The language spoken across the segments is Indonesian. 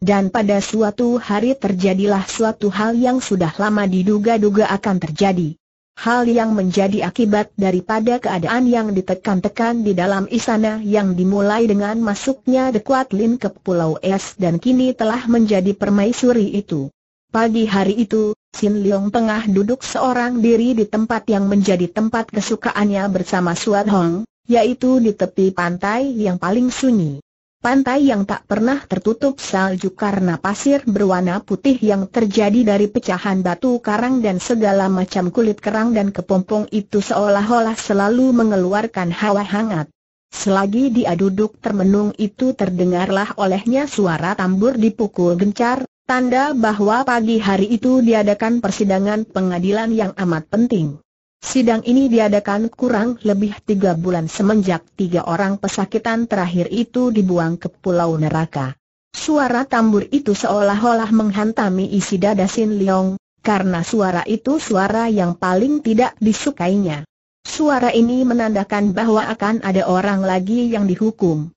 Dan pada suatu hari terjadilah suatu hal yang sudah lama diduga-duga akan terjadi. Hal yang menjadi akibat daripada keadaan yang ditekan-tekan di dalam istana yang dimulai dengan masuknya The Quatlin ke Pulau Es dan kini telah menjadi permaisuri itu. Pagi hari itu, Sin Leong tengah duduk seorang diri di tempat yang menjadi tempat kesukaannya bersama Suat Hong, yaitu di tepi pantai yang paling sunyi. Pantai yang tak pernah tertutup salju karena pasir berwarna putih yang terjadi dari pecahan batu karang dan segala macam kulit kerang dan kepompong itu seolah-olah selalu mengeluarkan hawa hangat. Selagi dia duduk termenung itu terdengarlah olehnya suara tambur dipukul gencar, tanda bahwa pagi hari itu diadakan persidangan pengadilan yang amat penting. Sidang ini diadakan kurang lebih tiga bulan semenjak tiga orang pesakitan terakhir itu dibuang ke Pulau Neraka. Suara tambur itu seolah-olah menghantami isi dada Sin Leong, karena suara itu suara yang paling tidak disukainya. Suara ini menandakan bahwa akan ada orang lagi yang dihukum.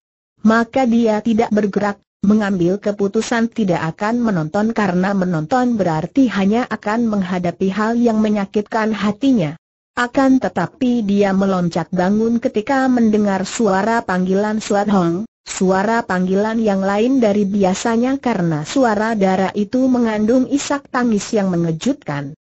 Maka dia tidak bergerak, mengambil keputusan tidak akan menonton karena menonton berarti hanya akan menghadapi hal yang menyakitkan hatinya. Akan tetapi dia meloncat bangun ketika mendengar suara panggilan Suat Hong, suara panggilan yang lain dari biasanya karena suara darah itu mengandung isak tangis yang mengejutkan.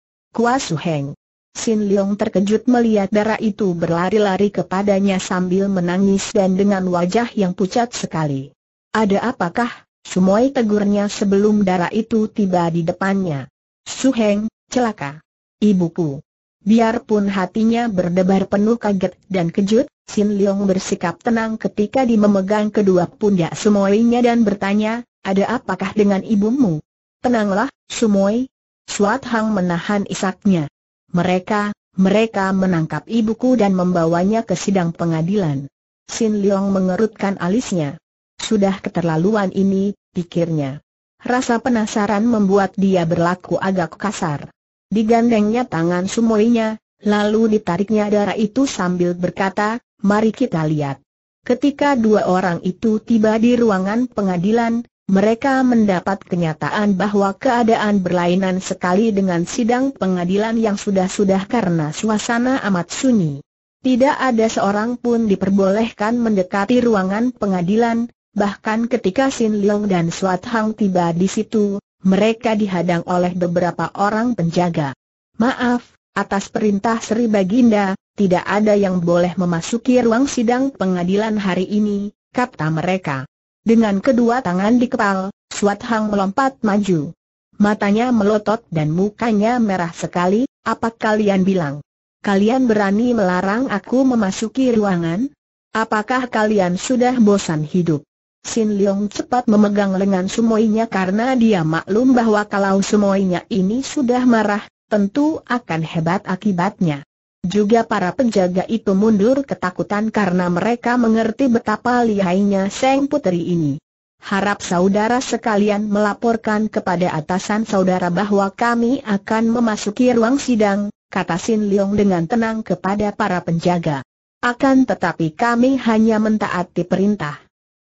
Su Heng. Sin Leong terkejut melihat darah itu berlari-lari kepadanya sambil menangis dan dengan wajah yang pucat sekali. Ada apakah? Sumoi tegurnya sebelum darah itu tiba di depannya. Suheng, celaka. Ibuku. Biarpun hatinya berdebar penuh kaget dan kejut, Sin Leong bersikap tenang ketika memegang kedua pundak Sumoynya dan bertanya, ada apakah dengan ibumu? Tenanglah, Sumoy. Suat Hang menahan isaknya. Mereka, mereka menangkap ibuku dan membawanya ke sidang pengadilan. Sin Leong mengerutkan alisnya. Sudah keterlaluan ini, pikirnya. Rasa penasaran membuat dia berlaku agak kasar. Digandengnya tangan sumoinya, lalu ditariknya darah itu sambil berkata, mari kita lihat. Ketika dua orang itu tiba di ruangan pengadilan, mereka mendapat kenyataan bahwa keadaan berlainan sekali dengan sidang pengadilan yang sudah-sudah karena suasana amat sunyi. Tidak ada seorang pun diperbolehkan mendekati ruangan pengadilan, bahkan ketika Sin Leong dan Swat Hang tiba di situ, mereka dihadang oleh beberapa orang penjaga. Maaf, atas perintah Sri Baginda, tidak ada yang boleh memasuki ruang sidang pengadilan hari ini, kata mereka. Dengan kedua tangan di kepal, Swat Hang melompat maju. Matanya melotot dan mukanya merah sekali, apa kalian bilang? Kalian berani melarang aku memasuki ruangan? Apakah kalian sudah bosan hidup? Sin Leong cepat memegang lengan Sumoinya karena dia maklum bahwa kalau Sumoinya ini sudah marah, tentu akan hebat akibatnya. Juga para penjaga itu mundur ketakutan karena mereka mengerti betapa lihainya Seng Putri ini. Harap saudara sekalian melaporkan kepada atasan saudara bahwa kami akan memasuki ruang sidang, kata Sin Leong dengan tenang kepada para penjaga. Akan tetapi kami hanya mentaati perintah.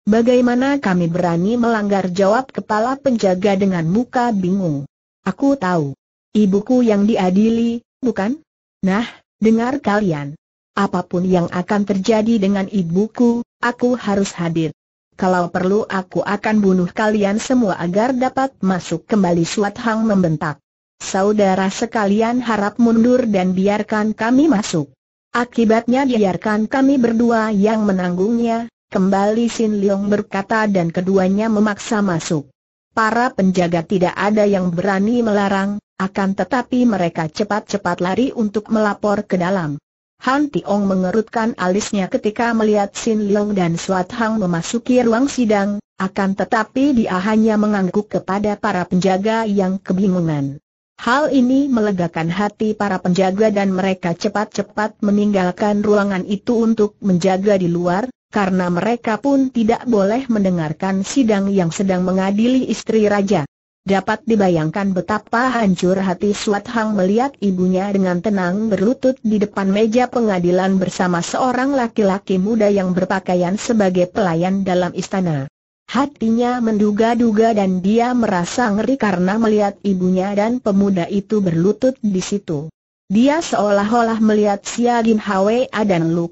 Bagaimana kami berani melanggar jawab kepala penjaga dengan muka bingung? Aku tahu. Ibuku yang diadili, bukan? Nah, dengar kalian. Apapun yang akan terjadi dengan ibuku, aku harus hadir. Kalau perlu aku akan bunuh kalian semua agar dapat masuk kembali Suat Hang membentak. Saudara sekalian harap mundur dan biarkan kami masuk. Akibatnya biarkan kami berdua yang menanggungnya, Kembali Sin Leong berkata dan keduanya memaksa masuk. Para penjaga tidak ada yang berani melarang, akan tetapi mereka cepat-cepat lari untuk melapor ke dalam. Han Tiong mengerutkan alisnya ketika melihat Sin Leong dan Suat Hang memasuki ruang sidang, akan tetapi dia hanya mengangguk kepada para penjaga yang kebingungan. Hal ini melegakan hati para penjaga dan mereka cepat-cepat meninggalkan ruangan itu untuk menjaga di luar, karena mereka pun tidak boleh mendengarkan sidang yang sedang mengadili istri raja. Dapat dibayangkan betapa hancur hati Suat Hang melihat ibunya dengan tenang berlutut di depan meja pengadilan bersama seorang laki-laki muda yang berpakaian sebagai pelayan dalam istana. Hatinya menduga-duga dan dia merasa ngeri karena melihat ibunya dan pemuda itu berlutut di situ. Dia seolah-olah melihat Sia Gin Hwa dan Lu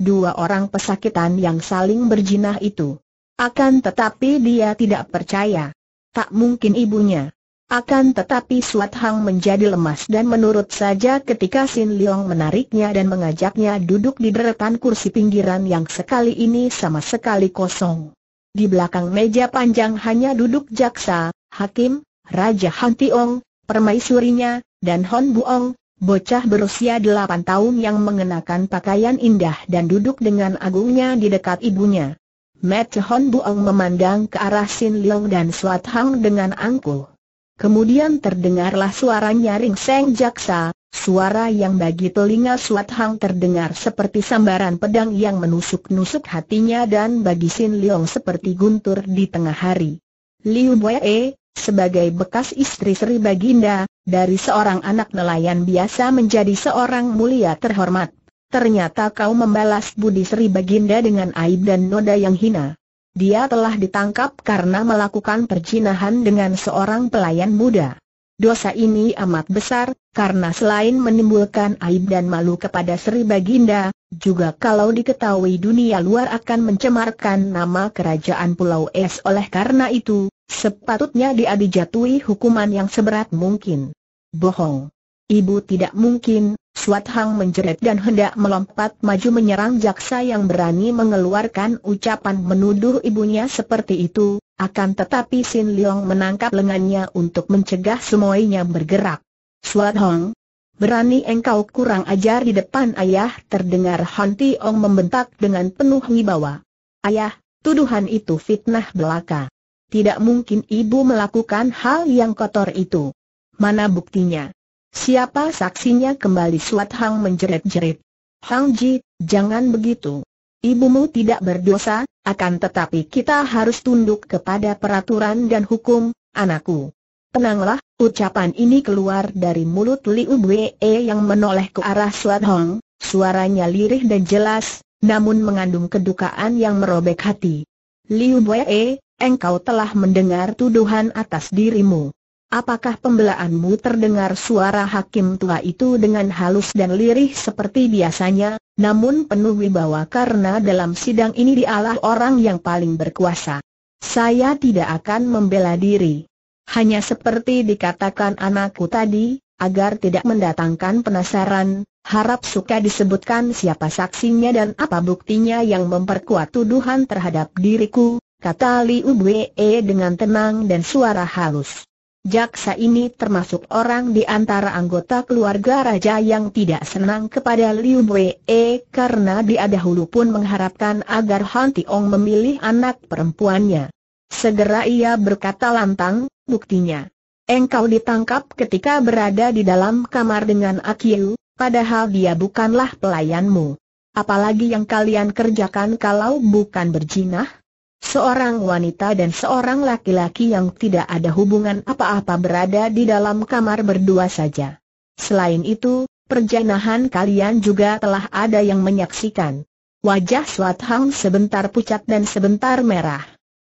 dua orang pesakitan yang saling berjinah itu. Akan tetapi dia tidak percaya. Tak mungkin ibunya. Akan tetapi Suat Hang menjadi lemas dan menurut saja ketika Sin Leong menariknya dan mengajaknya duduk di deretan kursi pinggiran yang sekali ini sama sekali kosong. Di belakang meja panjang hanya duduk jaksa, hakim, Raja Han Tiong, permaisurinya, dan Hon Buong, Bocah berusia delapan tahun yang mengenakan pakaian indah dan duduk dengan agungnya di dekat ibunya. Matt Hon Buong memandang ke arah Sin Leong dan Suat Hang dengan angkuh. Kemudian terdengarlah suara nyaring Seng Jaksa, suara yang bagi telinga Suat Hang terdengar seperti sambaran pedang yang menusuk-nusuk hatinya dan bagi Sin Leong seperti guntur di tengah hari. Liu Wei, sebagai bekas istri Sri Baginda, dari seorang anak nelayan biasa menjadi seorang mulia terhormat. Ternyata kau membalas budi Sri Baginda dengan aib dan noda yang hina. Dia telah ditangkap karena melakukan perjinahan dengan seorang pelayan muda. Dosa ini amat besar, karena selain menimbulkan aib dan malu kepada Sri Baginda, juga kalau diketahui dunia luar akan mencemarkan nama kerajaan Pulau Es oleh karena itu, Sepatutnya dia dijatuhi hukuman yang seberat mungkin. Bohong. Ibu tidak mungkin, Suat Hang menjerit dan hendak melompat maju menyerang jaksa yang berani mengeluarkan ucapan menuduh ibunya seperti itu, akan tetapi Sin Liang menangkap lengannya untuk mencegah semuanya bergerak. Suat Hang, berani engkau kurang ajar di depan ayah terdengar Han Tiong membentak dengan penuh wibawa. Ayah, tuduhan itu fitnah belaka tidak mungkin ibu melakukan hal yang kotor itu. Mana buktinya? Siapa saksinya kembali Suat Hang menjerit-jerit. Hang Ji, jangan begitu. Ibumu tidak berdosa, akan tetapi kita harus tunduk kepada peraturan dan hukum, anakku. Tenanglah, ucapan ini keluar dari mulut Liu Wei yang menoleh ke arah Suat Hang. suaranya lirih dan jelas, namun mengandung kedukaan yang merobek hati. Liu Wei, engkau telah mendengar tuduhan atas dirimu. Apakah pembelaanmu terdengar suara hakim tua itu dengan halus dan lirih seperti biasanya, namun penuh wibawa karena dalam sidang ini dialah orang yang paling berkuasa. Saya tidak akan membela diri. Hanya seperti dikatakan anakku tadi, agar tidak mendatangkan penasaran, harap suka disebutkan siapa saksinya dan apa buktinya yang memperkuat tuduhan terhadap diriku, kata Liu Ubwe e dengan tenang dan suara halus. Jaksa ini termasuk orang di antara anggota keluarga raja yang tidak senang kepada Liu Bue e karena dia dahulu pun mengharapkan agar Han Tiong memilih anak perempuannya. Segera ia berkata lantang, buktinya. Engkau ditangkap ketika berada di dalam kamar dengan Akiu, padahal dia bukanlah pelayanmu. Apalagi yang kalian kerjakan kalau bukan berjinah? Seorang wanita dan seorang laki-laki yang tidak ada hubungan apa-apa berada di dalam kamar berdua saja. Selain itu, perjanahan kalian juga telah ada yang menyaksikan. Wajah Swathang Hang sebentar pucat dan sebentar merah.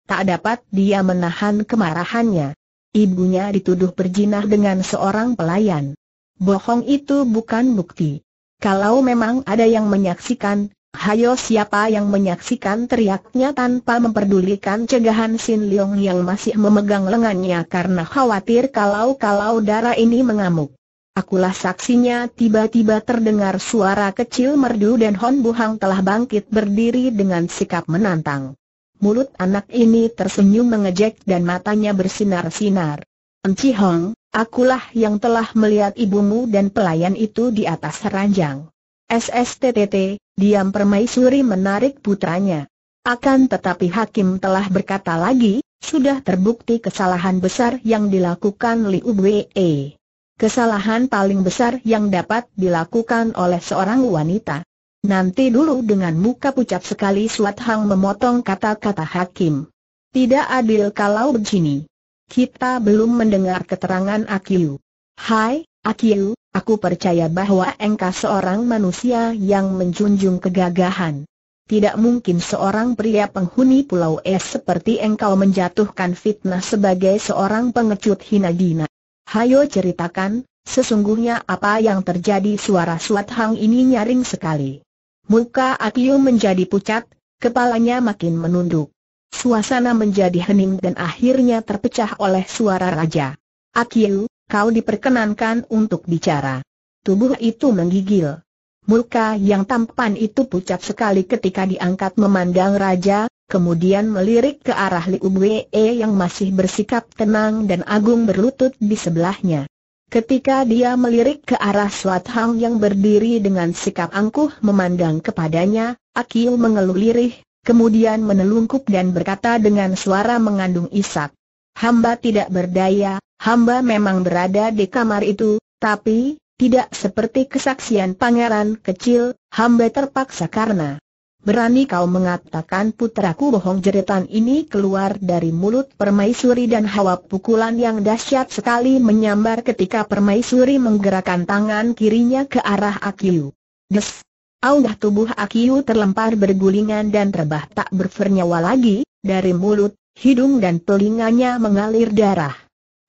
Tak dapat dia menahan kemarahannya. Ibunya dituduh berjinah dengan seorang pelayan. Bohong itu bukan bukti. Kalau memang ada yang menyaksikan, Hayo siapa yang menyaksikan teriaknya tanpa memperdulikan cegahan Sin Leong yang masih memegang lengannya karena khawatir kalau-kalau darah ini mengamuk. Akulah saksinya tiba-tiba terdengar suara kecil merdu dan Hon Buhang telah bangkit berdiri dengan sikap menantang. Mulut anak ini tersenyum mengejek dan matanya bersinar-sinar. Enci Hong, akulah yang telah melihat ibumu dan pelayan itu di atas ranjang. SSTTT, diam permaisuri menarik putranya. Akan tetapi hakim telah berkata lagi, sudah terbukti kesalahan besar yang dilakukan Liu Wei. Kesalahan paling besar yang dapat dilakukan oleh seorang wanita. Nanti dulu dengan muka pucat sekali Suat Hang memotong kata-kata hakim. Tidak adil kalau begini. Kita belum mendengar keterangan Akiu. Hai, Akiu, aku percaya bahwa engkau seorang manusia yang menjunjung kegagahan. Tidak mungkin seorang pria penghuni Pulau Es seperti engkau menjatuhkan fitnah sebagai seorang pengecut hina dina. Hayo ceritakan, sesungguhnya apa yang terjadi suara Suat Hang ini nyaring sekali. Muka Akiu menjadi pucat, kepalanya makin menunduk. Suasana menjadi hening dan akhirnya terpecah oleh suara raja. Akiu, kau diperkenankan untuk bicara. Tubuh itu menggigil. Muka yang tampan itu pucat sekali ketika diangkat memandang raja, kemudian melirik ke arah Liu Wee yang masih bersikap tenang dan agung berlutut di sebelahnya. Ketika dia melirik ke arah Suat Hang yang berdiri dengan sikap angkuh memandang kepadanya, Akil mengeluh lirih, kemudian menelungkup dan berkata dengan suara mengandung isak. Hamba tidak berdaya, Hamba memang berada di kamar itu, tapi, tidak seperti kesaksian pangeran kecil, hamba terpaksa karena Berani kau mengatakan putraku bohong jeritan ini keluar dari mulut permaisuri dan hawa pukulan yang dahsyat sekali menyambar ketika permaisuri menggerakkan tangan kirinya ke arah Akiu. Des! Aunah tubuh Akiu terlempar bergulingan dan terbah tak bernyawa lagi, dari mulut, hidung dan telinganya mengalir darah.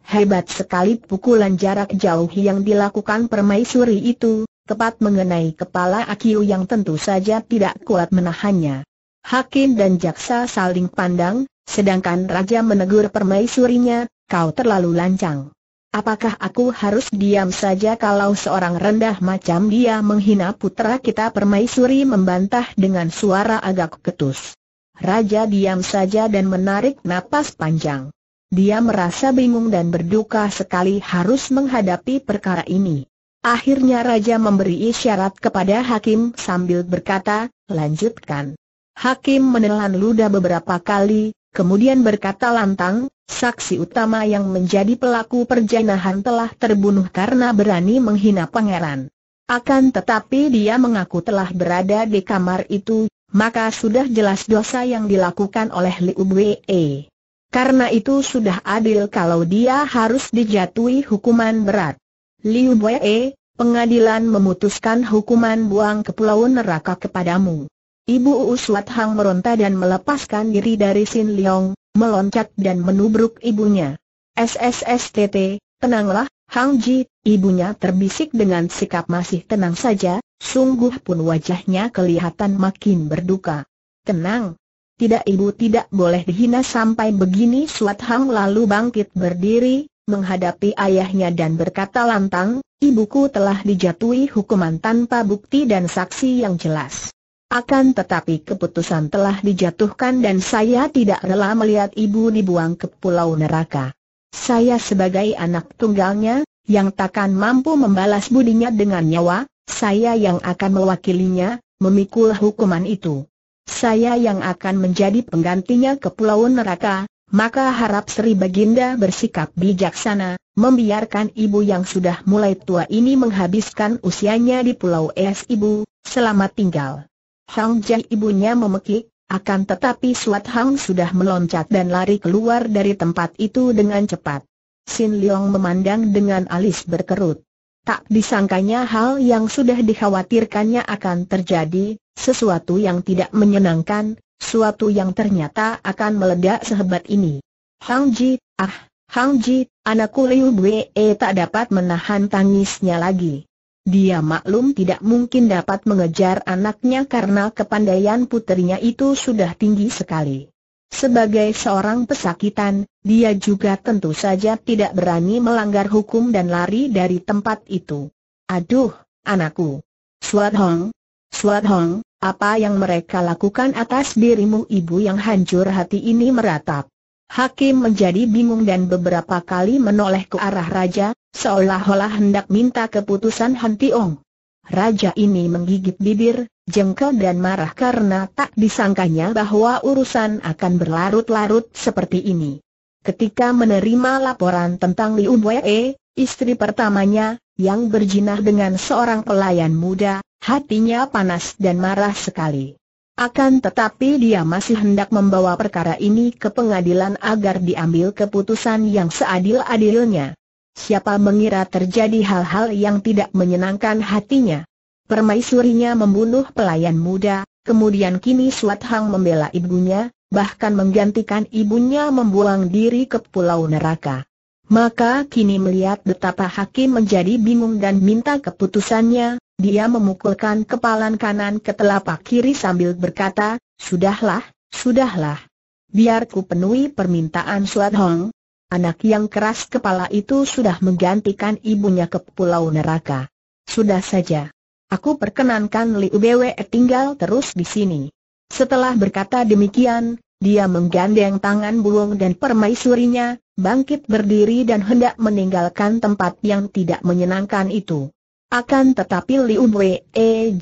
Hebat sekali pukulan jarak jauh yang dilakukan permaisuri itu, tepat mengenai kepala Akiu yang tentu saja tidak kuat menahannya. Hakim dan jaksa saling pandang, sedangkan raja menegur permaisurinya, kau terlalu lancang. Apakah aku harus diam saja kalau seorang rendah macam dia menghina putra kita permaisuri membantah dengan suara agak ketus. Raja diam saja dan menarik napas panjang. Dia merasa bingung dan berduka sekali harus menghadapi perkara ini. Akhirnya Raja memberi isyarat kepada Hakim sambil berkata, lanjutkan. Hakim menelan ludah beberapa kali, kemudian berkata lantang, saksi utama yang menjadi pelaku perjanahan telah terbunuh karena berani menghina pangeran. Akan tetapi dia mengaku telah berada di kamar itu, maka sudah jelas dosa yang dilakukan oleh Liu Wei. Karena itu sudah adil kalau dia harus dijatuhi hukuman berat. Liu Wei, pengadilan memutuskan hukuman buang ke pulau neraka kepadamu. Ibu Uuswat Hang meronta dan melepaskan diri dari Sin Leong, meloncat dan menubruk ibunya. SSSTT, tenanglah, Hang Ji, ibunya terbisik dengan sikap masih tenang saja, sungguh pun wajahnya kelihatan makin berduka. Tenang, tidak ibu tidak boleh dihina sampai begini Suat Hang lalu bangkit berdiri, menghadapi ayahnya dan berkata lantang, ibuku telah dijatuhi hukuman tanpa bukti dan saksi yang jelas. Akan tetapi keputusan telah dijatuhkan dan saya tidak rela melihat ibu dibuang ke pulau neraka. Saya sebagai anak tunggalnya, yang takkan mampu membalas budinya dengan nyawa, saya yang akan mewakilinya, memikul hukuman itu saya yang akan menjadi penggantinya ke Pulau Neraka, maka harap Sri Baginda bersikap bijaksana, membiarkan ibu yang sudah mulai tua ini menghabiskan usianya di Pulau Es Ibu, selamat tinggal. Hang Jai ibunya memekik, akan tetapi Suat Hang sudah meloncat dan lari keluar dari tempat itu dengan cepat. Sin Leong memandang dengan alis berkerut. Tak disangkanya hal yang sudah dikhawatirkannya akan terjadi, sesuatu yang tidak menyenangkan, suatu yang ternyata akan meledak sehebat ini. Hang Ji, ah, Hang Ji, anakku Liu Bwe e tak dapat menahan tangisnya lagi. Dia maklum tidak mungkin dapat mengejar anaknya karena kepandaian putrinya itu sudah tinggi sekali. Sebagai seorang pesakitan, dia juga tentu saja tidak berani melanggar hukum dan lari dari tempat itu. Aduh, anakku. Suat Hong. Suat Hong, apa yang mereka lakukan atas dirimu ibu yang hancur hati ini meratap. Hakim menjadi bingung dan beberapa kali menoleh ke arah raja, seolah-olah hendak minta keputusan Han Tiong. Raja ini menggigit bibir, jengkel dan marah karena tak disangkanya bahwa urusan akan berlarut-larut seperti ini. Ketika menerima laporan tentang Liu Wei, istri pertamanya, yang berjinah dengan seorang pelayan muda, hatinya panas dan marah sekali. Akan tetapi dia masih hendak membawa perkara ini ke pengadilan agar diambil keputusan yang seadil-adilnya siapa mengira terjadi hal-hal yang tidak menyenangkan hatinya. Permaisurinya membunuh pelayan muda, kemudian kini Suat Hang membela ibunya, bahkan menggantikan ibunya membuang diri ke pulau neraka. Maka kini melihat betapa hakim menjadi bingung dan minta keputusannya, dia memukulkan kepalan kanan ke telapak kiri sambil berkata, Sudahlah, sudahlah. Biar ku penuhi permintaan Suat Hong, Anak yang keras kepala itu sudah menggantikan ibunya ke pulau neraka. Sudah saja. Aku perkenankan Liu Bwe tinggal terus di sini. Setelah berkata demikian, dia menggandeng tangan Bulung dan permaisurinya, bangkit berdiri dan hendak meninggalkan tempat yang tidak menyenangkan itu. Akan tetapi Liu Bwe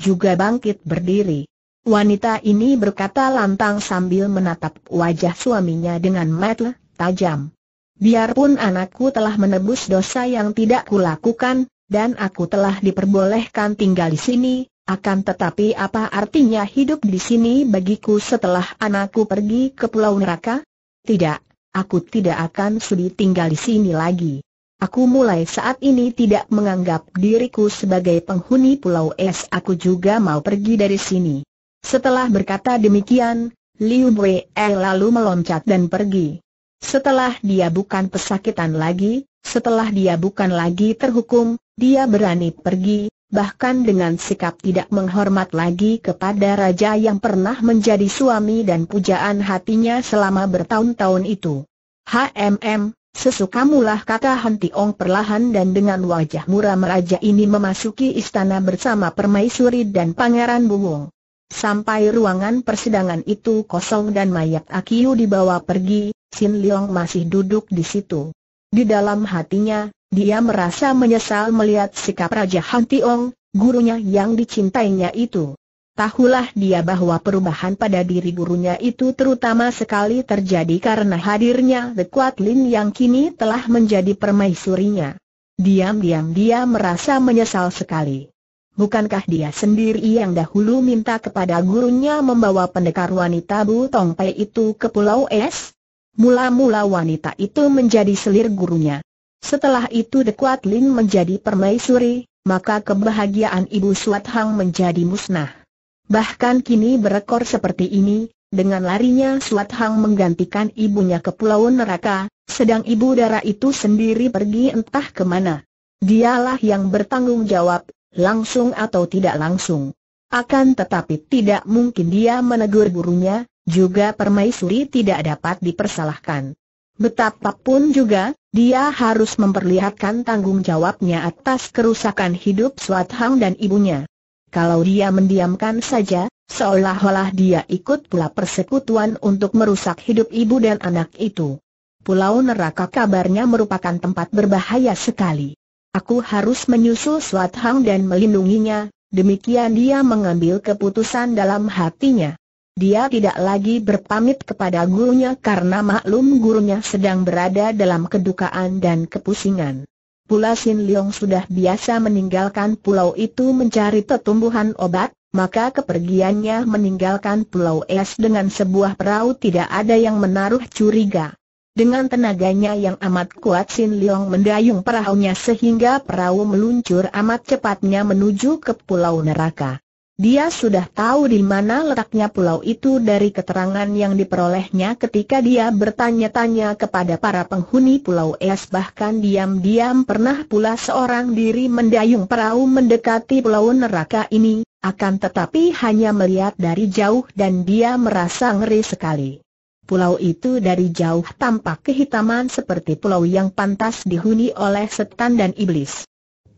juga bangkit berdiri. Wanita ini berkata lantang sambil menatap wajah suaminya dengan mata tajam. Biarpun anakku telah menebus dosa yang tidak kulakukan, dan aku telah diperbolehkan tinggal di sini, akan tetapi apa artinya hidup di sini bagiku setelah anakku pergi ke Pulau Neraka? Tidak, aku tidak akan sudi tinggal di sini lagi. Aku mulai saat ini tidak menganggap diriku sebagai penghuni Pulau Es Aku juga mau pergi dari sini. Setelah berkata demikian, Liu Wei lalu meloncat dan pergi. Setelah dia bukan pesakitan lagi, setelah dia bukan lagi terhukum, dia berani pergi, bahkan dengan sikap tidak menghormat lagi kepada raja yang pernah menjadi suami dan pujaan hatinya selama bertahun-tahun itu. HMM, sesukamulah kata henti ong perlahan dan dengan wajah muram raja ini memasuki istana bersama permaisuri dan pangeran Buwong. Sampai ruangan persidangan itu kosong dan mayat Akiu dibawa pergi, Sin Leong masih duduk di situ. Di dalam hatinya, dia merasa menyesal melihat sikap Raja Han Tiong, gurunya yang dicintainya itu. Tahulah dia bahwa perubahan pada diri gurunya itu terutama sekali terjadi karena hadirnya The Kuat Lin yang kini telah menjadi permaisurinya. Diam-diam dia merasa menyesal sekali. Bukankah dia sendiri yang dahulu minta kepada gurunya membawa pendekar wanita Bu Tong Pei itu ke Pulau Es? Mula-mula wanita itu menjadi selir gurunya. Setelah itu The Kuat Lin menjadi permaisuri, maka kebahagiaan Ibu Suat Hang menjadi musnah. Bahkan kini berekor seperti ini, dengan larinya Suat Hang menggantikan ibunya ke Pulau Neraka, sedang ibu darah itu sendiri pergi entah kemana. Dialah yang bertanggung jawab, langsung atau tidak langsung. Akan tetapi tidak mungkin dia menegur gurunya, juga permaisuri tidak dapat dipersalahkan. Betapapun juga, dia harus memperlihatkan tanggung jawabnya atas kerusakan hidup Swat Hang dan ibunya. Kalau dia mendiamkan saja, seolah-olah dia ikut pula persekutuan untuk merusak hidup ibu dan anak itu. Pulau neraka kabarnya merupakan tempat berbahaya sekali. Aku harus menyusul Swat Hang dan melindunginya, demikian dia mengambil keputusan dalam hatinya. Dia tidak lagi berpamit kepada gurunya karena maklum gurunya sedang berada dalam kedukaan dan kepusingan. Pula Sin Leong sudah biasa meninggalkan pulau itu mencari pertumbuhan obat, maka kepergiannya meninggalkan pulau es dengan sebuah perahu tidak ada yang menaruh curiga. Dengan tenaganya yang amat kuat Sin Leong mendayung perahunya sehingga perahu meluncur amat cepatnya menuju ke pulau neraka. Dia sudah tahu di mana letaknya pulau itu dari keterangan yang diperolehnya ketika dia bertanya-tanya kepada para penghuni pulau es bahkan diam-diam pernah pula seorang diri mendayung perahu mendekati pulau neraka ini, akan tetapi hanya melihat dari jauh dan dia merasa ngeri sekali. Pulau itu dari jauh tampak kehitaman seperti pulau yang pantas dihuni oleh setan dan iblis.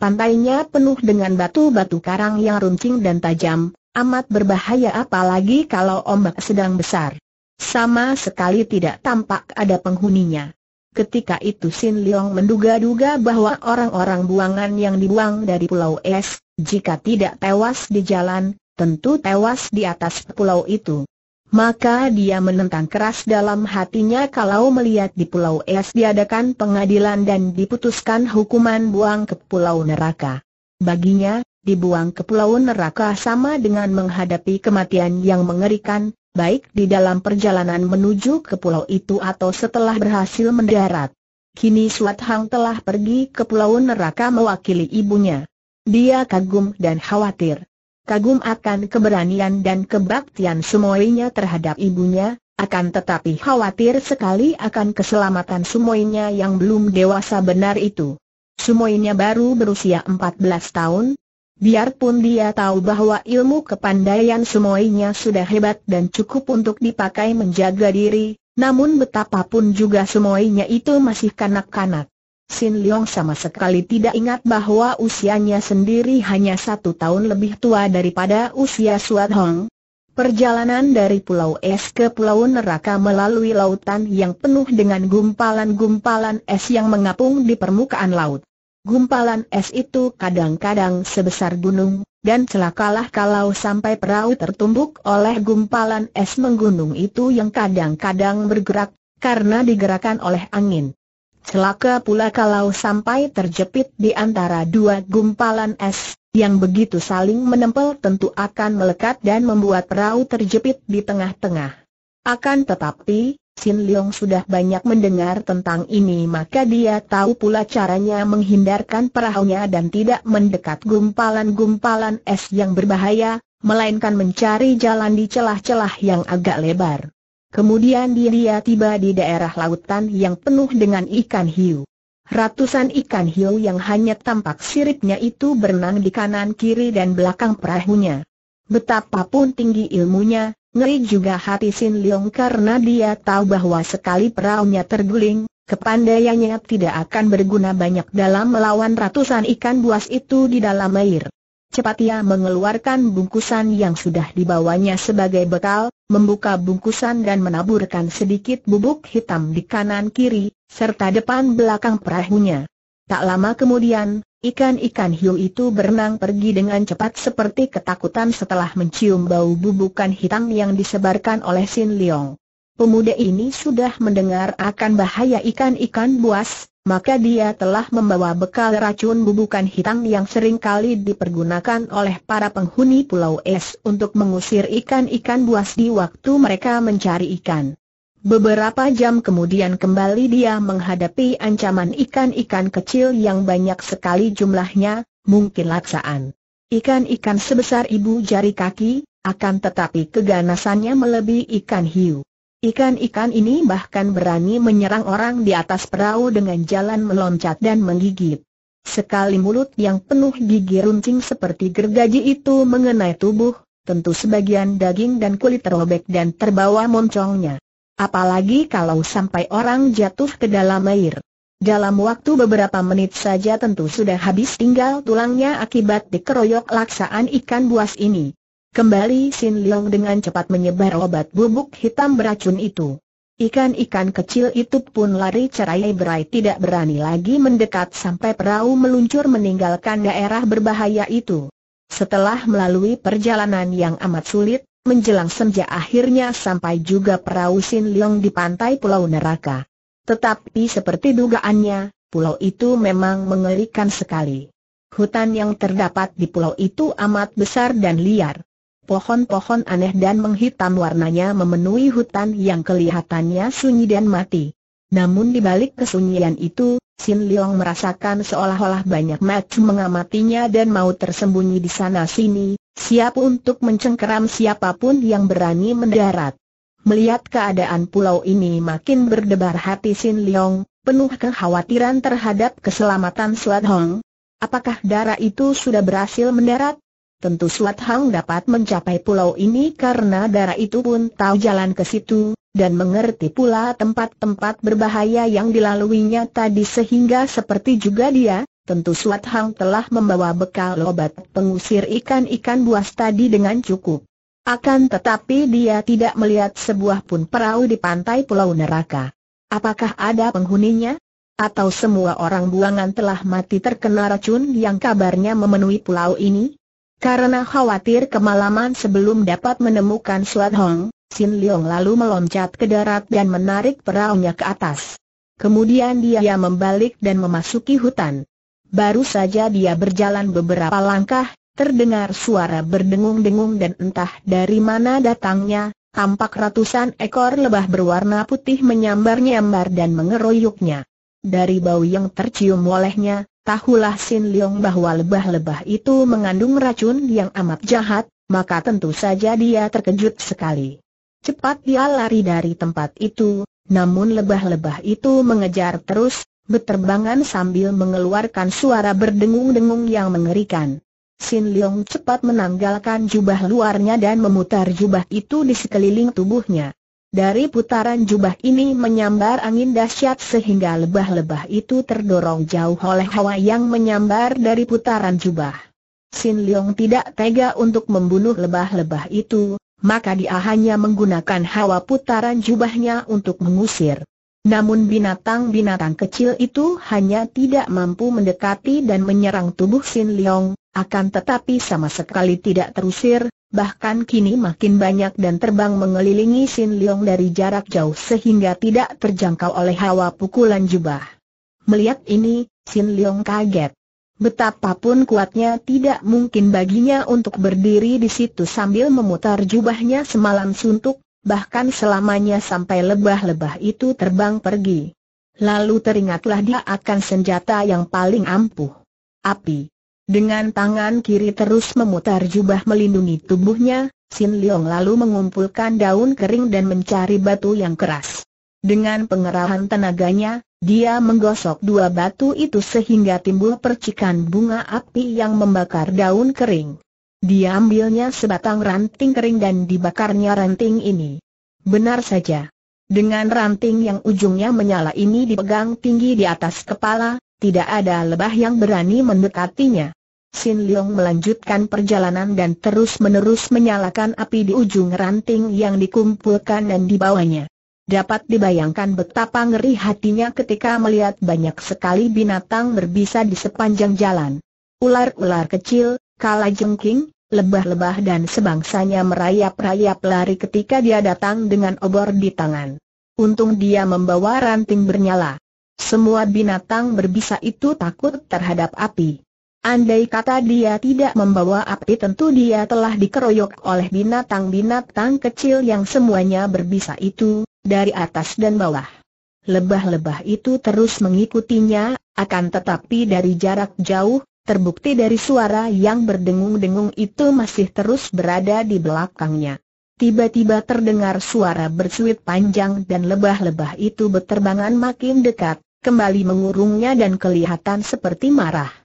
Pantainya penuh dengan batu-batu karang yang runcing dan tajam, amat berbahaya apalagi kalau ombak sedang besar. Sama sekali tidak tampak ada penghuninya. Ketika itu Sin Leong menduga-duga bahwa orang-orang buangan yang dibuang dari pulau es, jika tidak tewas di jalan, tentu tewas di atas pulau itu. Maka dia menentang keras dalam hatinya kalau melihat di Pulau Es diadakan pengadilan dan diputuskan hukuman buang ke Pulau Neraka. Baginya, dibuang ke Pulau Neraka sama dengan menghadapi kematian yang mengerikan, baik di dalam perjalanan menuju ke pulau itu atau setelah berhasil mendarat. Kini Suat Hang telah pergi ke Pulau Neraka mewakili ibunya. Dia kagum dan khawatir kagum akan keberanian dan kebaktian Sumoinya terhadap ibunya, akan tetapi khawatir sekali akan keselamatan Sumoinya yang belum dewasa benar itu. Sumoinya baru berusia 14 tahun, Biarpun dia tahu bahwa ilmu kepandaian semuanya sudah hebat dan cukup untuk dipakai menjaga diri, namun betapapun juga semuanya itu masih kanak-kanak. Sin Leong sama sekali tidak ingat bahwa usianya sendiri hanya satu tahun lebih tua daripada usia Suat Hong. Perjalanan dari Pulau Es ke Pulau Neraka melalui lautan yang penuh dengan gumpalan-gumpalan es yang mengapung di permukaan laut. Gumpalan es itu kadang-kadang sebesar gunung, dan celakalah kalau sampai perahu tertumbuk oleh gumpalan es menggunung itu yang kadang-kadang bergerak, karena digerakkan oleh angin. Celaka pula kalau sampai terjepit di antara dua gumpalan es, yang begitu saling menempel tentu akan melekat dan membuat perahu terjepit di tengah-tengah. Akan tetapi, Sin Leong sudah banyak mendengar tentang ini maka dia tahu pula caranya menghindarkan perahunya dan tidak mendekat gumpalan-gumpalan es yang berbahaya, melainkan mencari jalan di celah-celah yang agak lebar. Kemudian dia tiba di daerah lautan yang penuh dengan ikan hiu. Ratusan ikan hiu yang hanya tampak siripnya itu berenang di kanan kiri dan belakang perahunya. Betapapun tinggi ilmunya, ngeri juga hati Sin Leong karena dia tahu bahwa sekali perahunya terguling, kepandaiannya tidak akan berguna banyak dalam melawan ratusan ikan buas itu di dalam air. Cepat ia mengeluarkan bungkusan yang sudah dibawanya sebagai bekal, membuka bungkusan dan menaburkan sedikit bubuk hitam di kanan kiri, serta depan belakang perahunya. Tak lama kemudian, ikan-ikan hiu itu berenang pergi dengan cepat seperti ketakutan setelah mencium bau bubukan hitam yang disebarkan oleh Sin Leong. Pemuda ini sudah mendengar akan bahaya ikan-ikan buas, maka dia telah membawa bekal racun bubukan hitam yang seringkali dipergunakan oleh para penghuni Pulau Es untuk mengusir ikan-ikan buas di waktu mereka mencari ikan. Beberapa jam kemudian kembali dia menghadapi ancaman ikan-ikan kecil yang banyak sekali jumlahnya, mungkin laksaan. Ikan-ikan sebesar ibu jari kaki, akan tetapi keganasannya melebihi ikan hiu. Ikan-ikan ini bahkan berani menyerang orang di atas perahu dengan jalan meloncat dan menggigit. Sekali mulut yang penuh gigi runcing seperti gergaji itu mengenai tubuh, tentu sebagian daging dan kulit terobek dan terbawa moncongnya. Apalagi kalau sampai orang jatuh ke dalam air. Dalam waktu beberapa menit saja tentu sudah habis tinggal tulangnya akibat dikeroyok laksaan ikan buas ini. Kembali Sin Leong dengan cepat menyebar obat bubuk hitam beracun itu. Ikan-ikan kecil itu pun lari cerai berai tidak berani lagi mendekat sampai perahu meluncur meninggalkan daerah berbahaya itu. Setelah melalui perjalanan yang amat sulit, menjelang senja akhirnya sampai juga perahu Sin Leong di pantai Pulau Neraka. Tetapi seperti dugaannya, pulau itu memang mengerikan sekali. Hutan yang terdapat di pulau itu amat besar dan liar pohon-pohon aneh dan menghitam warnanya memenuhi hutan yang kelihatannya sunyi dan mati. Namun di balik kesunyian itu, Sin Leong merasakan seolah-olah banyak mata mengamatinya dan mau tersembunyi di sana-sini, siap untuk mencengkeram siapapun yang berani mendarat. Melihat keadaan pulau ini makin berdebar hati Sin Leong, penuh kekhawatiran terhadap keselamatan Suat Hong. Apakah darah itu sudah berhasil mendarat? Tentu Suat Hang dapat mencapai pulau ini karena darah itu pun tahu jalan ke situ, dan mengerti pula tempat-tempat berbahaya yang dilaluinya tadi sehingga seperti juga dia, tentu Suat Hang telah membawa bekal obat pengusir ikan-ikan buas tadi dengan cukup. Akan tetapi dia tidak melihat sebuah pun perahu di pantai Pulau Neraka. Apakah ada penghuninya? Atau semua orang buangan telah mati terkena racun yang kabarnya memenuhi pulau ini? Karena khawatir kemalaman sebelum dapat menemukan Suat Hong, Sin Leong lalu meloncat ke darat dan menarik perahunya ke atas. Kemudian dia membalik dan memasuki hutan. Baru saja dia berjalan beberapa langkah, terdengar suara berdengung-dengung dan entah dari mana datangnya, tampak ratusan ekor lebah berwarna putih menyambar-nyambar dan mengeroyoknya. Dari bau yang tercium olehnya, Tahulah Sin Leong bahwa lebah-lebah itu mengandung racun yang amat jahat, maka tentu saja dia terkejut sekali. Cepat dia lari dari tempat itu, namun lebah-lebah itu mengejar terus, beterbangan sambil mengeluarkan suara berdengung-dengung yang mengerikan. Sin Leong cepat menanggalkan jubah luarnya dan memutar jubah itu di sekeliling tubuhnya. Dari putaran jubah ini menyambar angin dahsyat sehingga lebah-lebah itu terdorong jauh oleh hawa yang menyambar dari putaran jubah. Sin Leong tidak tega untuk membunuh lebah-lebah itu, maka dia hanya menggunakan hawa putaran jubahnya untuk mengusir. Namun binatang-binatang kecil itu hanya tidak mampu mendekati dan menyerang tubuh Sin Leong, akan tetapi sama sekali tidak terusir, bahkan kini makin banyak dan terbang mengelilingi Sin Leong dari jarak jauh sehingga tidak terjangkau oleh hawa pukulan jubah. Melihat ini, Sin Leong kaget. Betapapun kuatnya tidak mungkin baginya untuk berdiri di situ sambil memutar jubahnya semalam suntuk, bahkan selamanya sampai lebah-lebah itu terbang pergi. Lalu teringatlah dia akan senjata yang paling ampuh. Api. Dengan tangan kiri terus memutar jubah melindungi tubuhnya, Sin Leong lalu mengumpulkan daun kering dan mencari batu yang keras. Dengan pengerahan tenaganya, dia menggosok dua batu itu sehingga timbul percikan bunga api yang membakar daun kering. Dia ambilnya sebatang ranting kering dan dibakarnya ranting ini. Benar saja. Dengan ranting yang ujungnya menyala ini dipegang tinggi di atas kepala, tidak ada lebah yang berani mendekatinya. Sin Leong melanjutkan perjalanan dan terus-menerus menyalakan api di ujung ranting yang dikumpulkan dan dibawanya. Dapat dibayangkan betapa ngeri hatinya ketika melihat banyak sekali binatang berbisa di sepanjang jalan. Ular-ular kecil, kala jengking, lebah-lebah dan sebangsanya merayap-rayap lari ketika dia datang dengan obor di tangan. Untung dia membawa ranting bernyala. Semua binatang berbisa itu takut terhadap api. Andai kata dia tidak membawa api tentu dia telah dikeroyok oleh binatang-binatang kecil yang semuanya berbisa itu, dari atas dan bawah. Lebah-lebah itu terus mengikutinya, akan tetapi dari jarak jauh, terbukti dari suara yang berdengung-dengung itu masih terus berada di belakangnya. Tiba-tiba terdengar suara bersuit panjang dan lebah-lebah itu berterbangan makin dekat, kembali mengurungnya dan kelihatan seperti marah.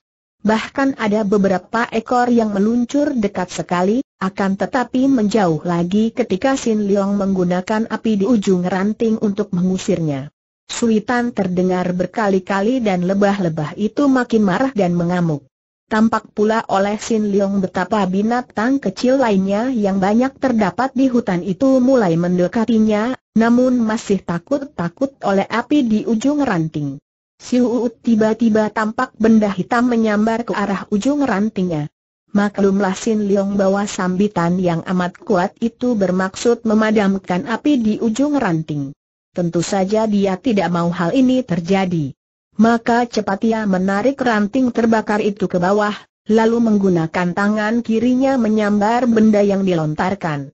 Bahkan ada beberapa ekor yang meluncur dekat sekali, akan tetapi menjauh lagi ketika Sin Leong menggunakan api di ujung ranting untuk mengusirnya. Suitan terdengar berkali-kali dan lebah-lebah itu makin marah dan mengamuk. Tampak pula oleh Sin Leong betapa binatang kecil lainnya yang banyak terdapat di hutan itu mulai mendekatinya, namun masih takut-takut oleh api di ujung ranting. Si Uut tiba-tiba tampak benda hitam menyambar ke arah ujung rantingnya. Maklumlah Sin Leong bahwa sambitan yang amat kuat itu bermaksud memadamkan api di ujung ranting. Tentu saja dia tidak mau hal ini terjadi. Maka cepat ia menarik ranting terbakar itu ke bawah, lalu menggunakan tangan kirinya menyambar benda yang dilontarkan.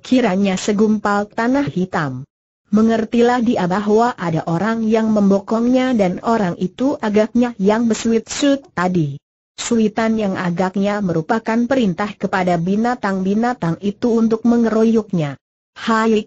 Kiranya segumpal tanah hitam. Mengertilah dia bahwa ada orang yang membokongnya dan orang itu agaknya yang besuit suit tadi. Suitan yang agaknya merupakan perintah kepada binatang-binatang itu untuk mengeroyoknya. Hai,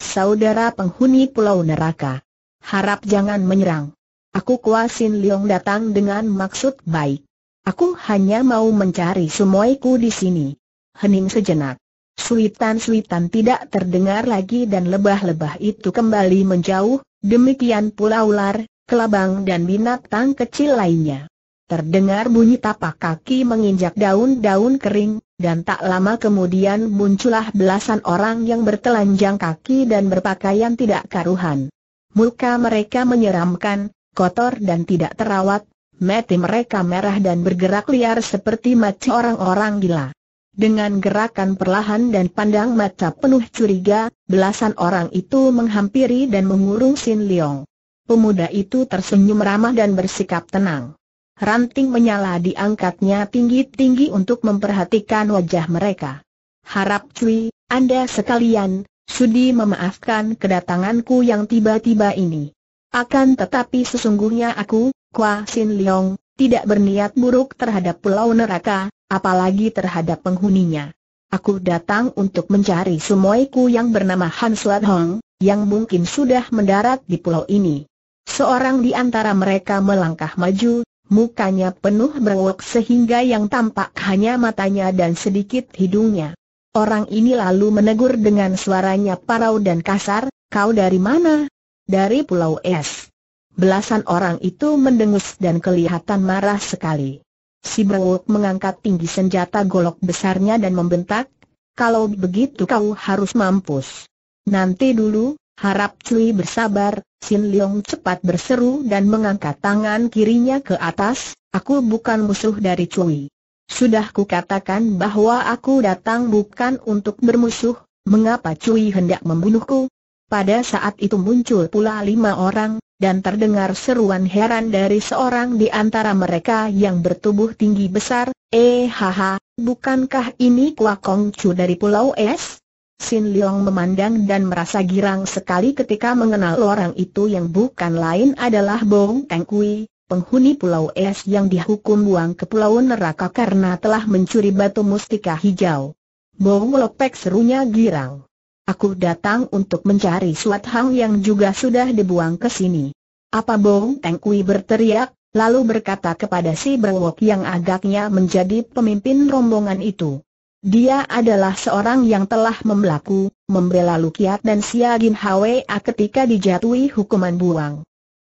saudara penghuni pulau neraka. Harap jangan menyerang. Aku kuasin Liong datang dengan maksud baik. Aku hanya mau mencari sumoiku di sini. Hening sejenak. Suitan-suitan tidak terdengar lagi dan lebah-lebah itu kembali menjauh, demikian pula ular, kelabang dan binatang kecil lainnya. Terdengar bunyi tapak kaki menginjak daun-daun kering, dan tak lama kemudian muncullah belasan orang yang bertelanjang kaki dan berpakaian tidak karuhan. Muka mereka menyeramkan, kotor dan tidak terawat, mati mereka merah dan bergerak liar seperti mati orang-orang gila. Dengan gerakan perlahan dan pandang mata penuh curiga, belasan orang itu menghampiri dan mengurung Sin Leong. Pemuda itu tersenyum ramah dan bersikap tenang. Ranting menyala diangkatnya tinggi-tinggi untuk memperhatikan wajah mereka. Harap Cui, Anda sekalian, sudi memaafkan kedatanganku yang tiba-tiba ini. Akan tetapi sesungguhnya aku, Kwa Sin Leong, tidak berniat buruk terhadap pulau neraka, apalagi terhadap penghuninya. Aku datang untuk mencari sumoiku yang bernama Han Suat Hong, yang mungkin sudah mendarat di pulau ini. Seorang di antara mereka melangkah maju, mukanya penuh berwok sehingga yang tampak hanya matanya dan sedikit hidungnya. Orang ini lalu menegur dengan suaranya parau dan kasar, kau dari mana? Dari Pulau Es. Belasan orang itu mendengus dan kelihatan marah sekali. Si Bowo mengangkat tinggi senjata golok besarnya dan membentak, kalau begitu kau harus mampus. Nanti dulu, harap Cui bersabar, Sin Leong cepat berseru dan mengangkat tangan kirinya ke atas, aku bukan musuh dari Cui. Sudah ku katakan bahwa aku datang bukan untuk bermusuh, mengapa Cui hendak membunuhku? Pada saat itu muncul pula lima orang, dan terdengar seruan heran dari seorang di antara mereka yang bertubuh tinggi besar, eh haha, bukankah ini Kua Kong Chu dari Pulau Es? Sin Leong memandang dan merasa girang sekali ketika mengenal orang itu yang bukan lain adalah Bong Teng Kui, penghuni Pulau Es yang dihukum buang ke Pulau Neraka karena telah mencuri batu mustika hijau. Bong Lopek serunya girang. Aku datang untuk mencari Suat Hang yang juga sudah dibuang ke sini. Apa Bong Teng Kui berteriak, lalu berkata kepada si Berwok yang agaknya menjadi pemimpin rombongan itu. Dia adalah seorang yang telah membelaku, membela Lukiat dan Siagin Hwa ketika dijatuhi hukuman buang.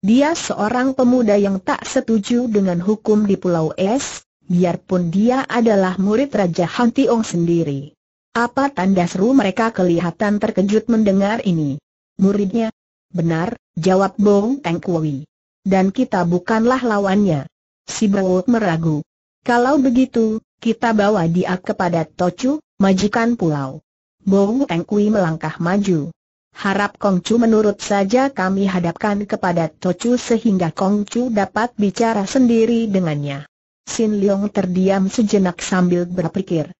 Dia seorang pemuda yang tak setuju dengan hukum di Pulau Es, biarpun dia adalah murid Raja Han sendiri. Apa tanda seru mereka kelihatan terkejut mendengar ini? Muridnya? Benar, jawab Bong Teng Kui. Dan kita bukanlah lawannya. Si Bo meragu. Kalau begitu, kita bawa dia kepada Tocu, majikan pulau. Bong Teng Kui melangkah maju. Harap Kong Chu menurut saja kami hadapkan kepada Tocu sehingga Kong Chu dapat bicara sendiri dengannya. Sin Leong terdiam sejenak sambil berpikir.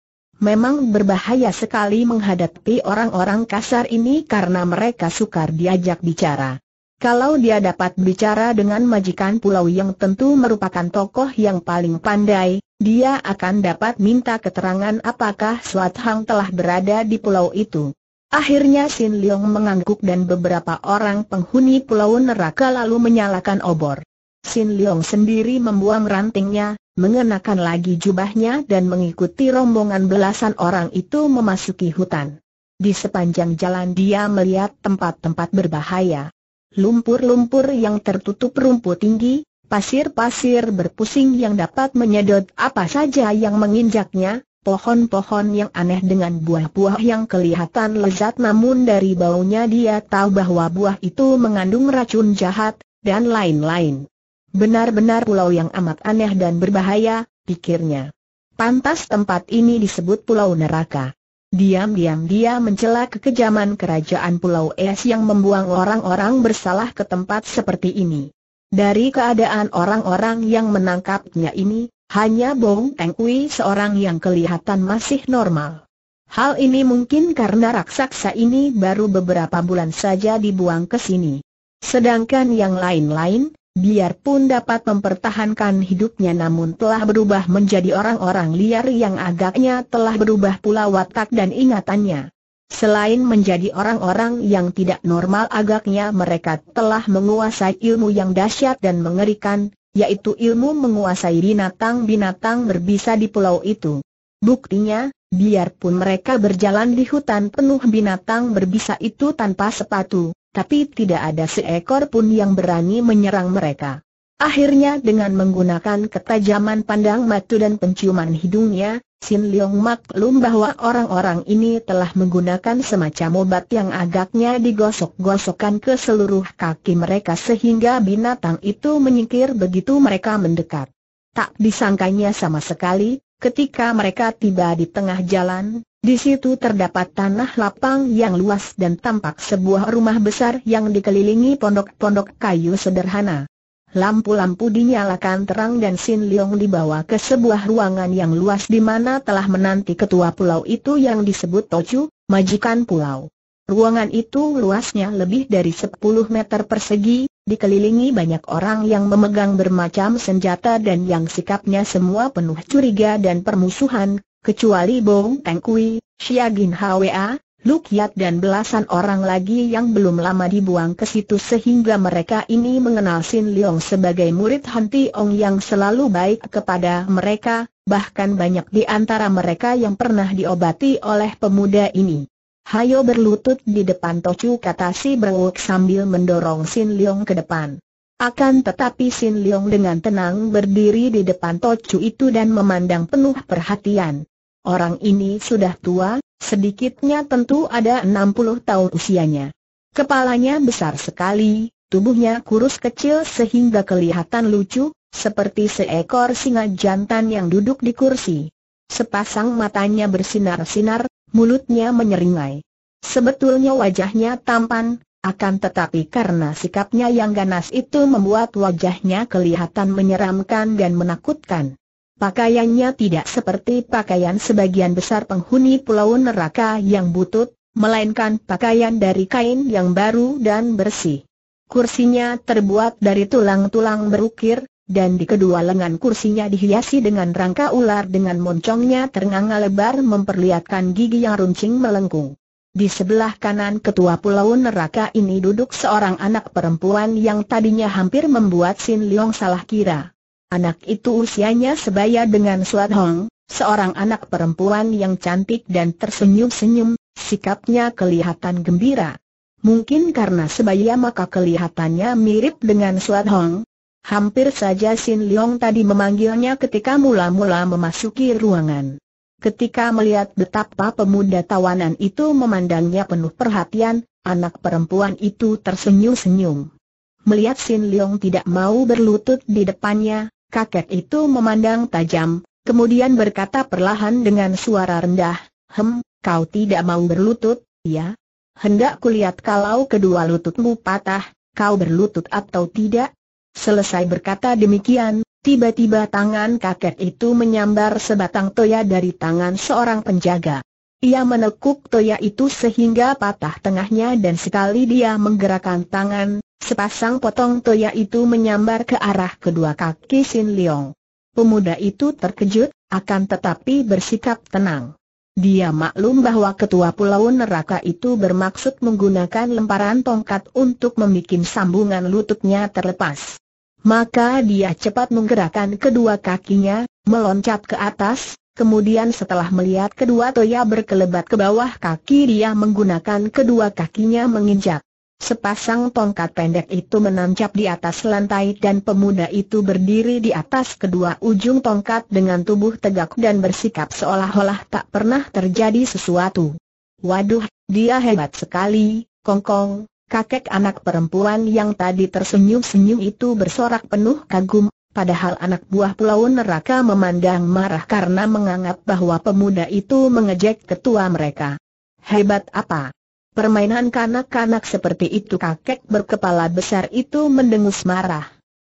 Memang berbahaya sekali menghadapi orang-orang kasar ini karena mereka sukar diajak bicara. Kalau dia dapat bicara dengan majikan pulau yang tentu merupakan tokoh yang paling pandai, dia akan dapat minta keterangan apakah Suat Hang telah berada di pulau itu. Akhirnya Sin Leong mengangguk dan beberapa orang penghuni pulau neraka lalu menyalakan obor. Sin Leong sendiri membuang rantingnya, mengenakan lagi jubahnya dan mengikuti rombongan belasan orang itu memasuki hutan. Di sepanjang jalan dia melihat tempat-tempat berbahaya. Lumpur-lumpur yang tertutup rumput tinggi, pasir-pasir berpusing yang dapat menyedot apa saja yang menginjaknya, pohon-pohon yang aneh dengan buah-buah yang kelihatan lezat namun dari baunya dia tahu bahwa buah itu mengandung racun jahat, dan lain-lain. Benar-benar pulau yang amat aneh dan berbahaya, pikirnya. Pantas tempat ini disebut pulau neraka. Diam-diam dia mencela kekejaman kerajaan Pulau Es yang membuang orang-orang bersalah ke tempat seperti ini. Dari keadaan orang-orang yang menangkapnya ini, hanya Bong Teng Ui seorang yang kelihatan masih normal. Hal ini mungkin karena raksasa ini baru beberapa bulan saja dibuang ke sini. Sedangkan yang lain-lain, biarpun dapat mempertahankan hidupnya namun telah berubah menjadi orang-orang liar yang agaknya telah berubah pula watak dan ingatannya. Selain menjadi orang-orang yang tidak normal agaknya mereka telah menguasai ilmu yang dahsyat dan mengerikan, yaitu ilmu menguasai binatang-binatang berbisa di pulau itu. Buktinya, biarpun mereka berjalan di hutan penuh binatang berbisa itu tanpa sepatu, tapi tidak ada seekor pun yang berani menyerang mereka. Akhirnya dengan menggunakan ketajaman pandang mata dan penciuman hidungnya, Sin Leong maklum bahwa orang-orang ini telah menggunakan semacam obat yang agaknya digosok-gosokkan ke seluruh kaki mereka sehingga binatang itu menyingkir begitu mereka mendekat. Tak disangkanya sama sekali, ketika mereka tiba di tengah jalan, di situ terdapat tanah lapang yang luas dan tampak sebuah rumah besar yang dikelilingi pondok-pondok kayu sederhana. Lampu-lampu dinyalakan terang dan Sin Leong dibawa ke sebuah ruangan yang luas di mana telah menanti ketua pulau itu yang disebut Tochu, majikan pulau. Ruangan itu luasnya lebih dari 10 meter persegi, dikelilingi banyak orang yang memegang bermacam senjata dan yang sikapnya semua penuh curiga dan permusuhan, Kecuali Bong Teng Kui, Gin Hwa, Luk Yat dan belasan orang lagi yang belum lama dibuang ke situ sehingga mereka ini mengenal Sin Leong sebagai murid Han Ti Ong yang selalu baik kepada mereka, bahkan banyak di antara mereka yang pernah diobati oleh pemuda ini. Hayo berlutut di depan Tocu kata si sambil mendorong Sin Leong ke depan. Akan tetapi Sin Leong dengan tenang berdiri di depan Tocu itu dan memandang penuh perhatian. Orang ini sudah tua, sedikitnya tentu ada 60 tahun usianya. Kepalanya besar sekali, tubuhnya kurus kecil sehingga kelihatan lucu, seperti seekor singa jantan yang duduk di kursi. Sepasang matanya bersinar-sinar, mulutnya menyeringai. Sebetulnya wajahnya tampan, akan tetapi karena sikapnya yang ganas itu membuat wajahnya kelihatan menyeramkan dan menakutkan. Pakaiannya tidak seperti pakaian sebagian besar penghuni pulau neraka yang butut, melainkan pakaian dari kain yang baru dan bersih. Kursinya terbuat dari tulang-tulang berukir, dan di kedua lengan kursinya dihiasi dengan rangka ular dengan moncongnya ternganga lebar memperlihatkan gigi yang runcing melengkung. Di sebelah kanan ketua pulau neraka ini duduk seorang anak perempuan yang tadinya hampir membuat Sin Leong salah kira. Anak itu usianya sebaya dengan Suat Hong, seorang anak perempuan yang cantik dan tersenyum-senyum, sikapnya kelihatan gembira. Mungkin karena sebaya maka kelihatannya mirip dengan Suat Hong. Hampir saja Sin Leong tadi memanggilnya ketika mula-mula memasuki ruangan. Ketika melihat betapa pemuda tawanan itu memandangnya penuh perhatian, anak perempuan itu tersenyum-senyum. Melihat Sin Leong tidak mau berlutut di depannya, Kakek itu memandang tajam, kemudian berkata perlahan dengan suara rendah, Hem, kau tidak mau berlutut, ya? Hendak kulihat kalau kedua lututmu patah, kau berlutut atau tidak? Selesai berkata demikian, tiba-tiba tangan kakek itu menyambar sebatang toya dari tangan seorang penjaga. Ia menekuk toya itu sehingga patah tengahnya dan sekali dia menggerakkan tangan, Sepasang potong toya itu menyambar ke arah kedua kaki Sin Leong. Pemuda itu terkejut, akan tetapi bersikap tenang. Dia maklum bahwa ketua pulau neraka itu bermaksud menggunakan lemparan tongkat untuk membuat sambungan lututnya terlepas. Maka dia cepat menggerakkan kedua kakinya, meloncat ke atas, kemudian setelah melihat kedua toya berkelebat ke bawah kaki dia menggunakan kedua kakinya menginjak. Sepasang tongkat pendek itu menancap di atas lantai dan pemuda itu berdiri di atas kedua ujung tongkat dengan tubuh tegak dan bersikap seolah-olah tak pernah terjadi sesuatu. Waduh, dia hebat sekali, kongkong, kakek anak perempuan yang tadi tersenyum-senyum itu bersorak penuh kagum, padahal anak buah pulau neraka memandang marah karena menganggap bahwa pemuda itu mengejek ketua mereka. Hebat apa? Permainan kanak-kanak seperti itu kakek berkepala besar itu mendengus marah.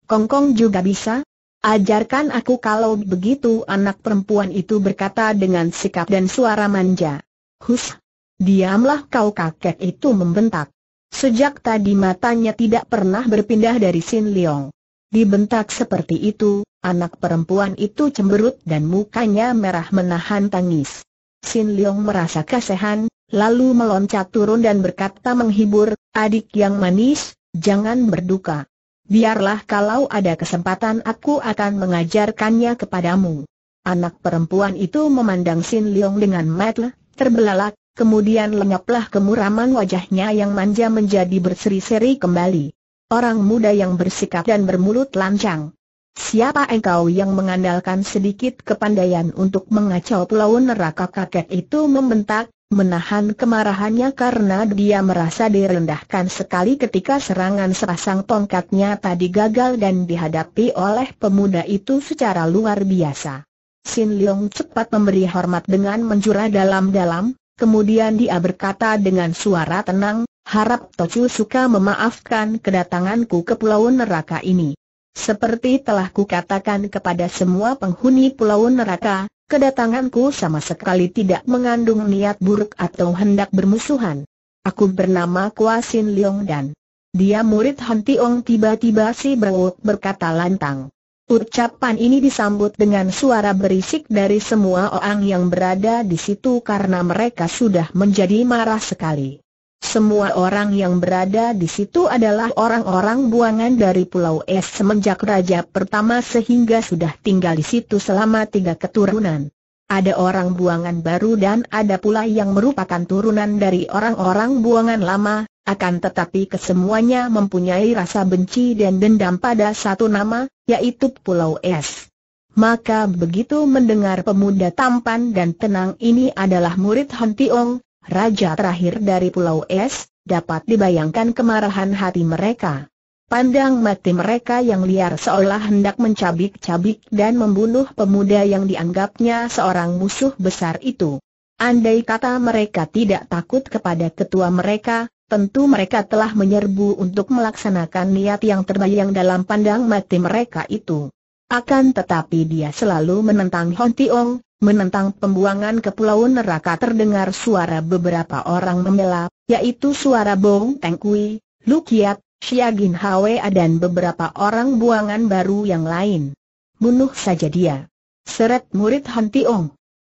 Kongkong juga bisa? Ajarkan aku kalau begitu anak perempuan itu berkata dengan sikap dan suara manja. Hus! Diamlah kau kakek itu membentak. Sejak tadi matanya tidak pernah berpindah dari Sin Leong. Dibentak seperti itu, anak perempuan itu cemberut dan mukanya merah menahan tangis. Sin Leong merasa kasihan, lalu meloncat turun dan berkata menghibur, adik yang manis, jangan berduka. Biarlah kalau ada kesempatan aku akan mengajarkannya kepadamu. Anak perempuan itu memandang Sin Leong dengan mata terbelalak, kemudian lenyaplah kemuraman wajahnya yang manja menjadi berseri-seri kembali. Orang muda yang bersikap dan bermulut lancang. Siapa engkau yang mengandalkan sedikit kepandaian untuk mengacau pulau neraka kakek itu membentak, menahan kemarahannya karena dia merasa direndahkan sekali ketika serangan sepasang tongkatnya tadi gagal dan dihadapi oleh pemuda itu secara luar biasa. Sin Leong cepat memberi hormat dengan menjura dalam-dalam, kemudian dia berkata dengan suara tenang, harap Tochu suka memaafkan kedatanganku ke pulau neraka ini. Seperti telah kukatakan kepada semua penghuni pulau neraka, kedatanganku sama sekali tidak mengandung niat buruk atau hendak bermusuhan. Aku bernama Kuasin Leong dan dia murid Han Tiong tiba-tiba si Brewok berkata lantang. Ucapan ini disambut dengan suara berisik dari semua orang yang berada di situ karena mereka sudah menjadi marah sekali. Semua orang yang berada di situ adalah orang-orang buangan dari Pulau Es semenjak Raja pertama sehingga sudah tinggal di situ selama tiga keturunan. Ada orang buangan baru dan ada pula yang merupakan turunan dari orang-orang buangan lama, akan tetapi kesemuanya mempunyai rasa benci dan dendam pada satu nama, yaitu Pulau Es. Maka begitu mendengar pemuda tampan dan tenang ini adalah murid Han Tiong, raja terakhir dari Pulau Es, dapat dibayangkan kemarahan hati mereka. Pandang mati mereka yang liar seolah hendak mencabik-cabik dan membunuh pemuda yang dianggapnya seorang musuh besar itu. Andai kata mereka tidak takut kepada ketua mereka, tentu mereka telah menyerbu untuk melaksanakan niat yang terbayang dalam pandang mati mereka itu. Akan tetapi dia selalu menentang Hon Tiong, Menentang pembuangan ke pulau neraka terdengar suara beberapa orang membela, yaitu suara Bong Teng Kui, Lukiat, Xiagin Hwa dan beberapa orang buangan baru yang lain. Bunuh saja dia. Seret murid Han Tiong.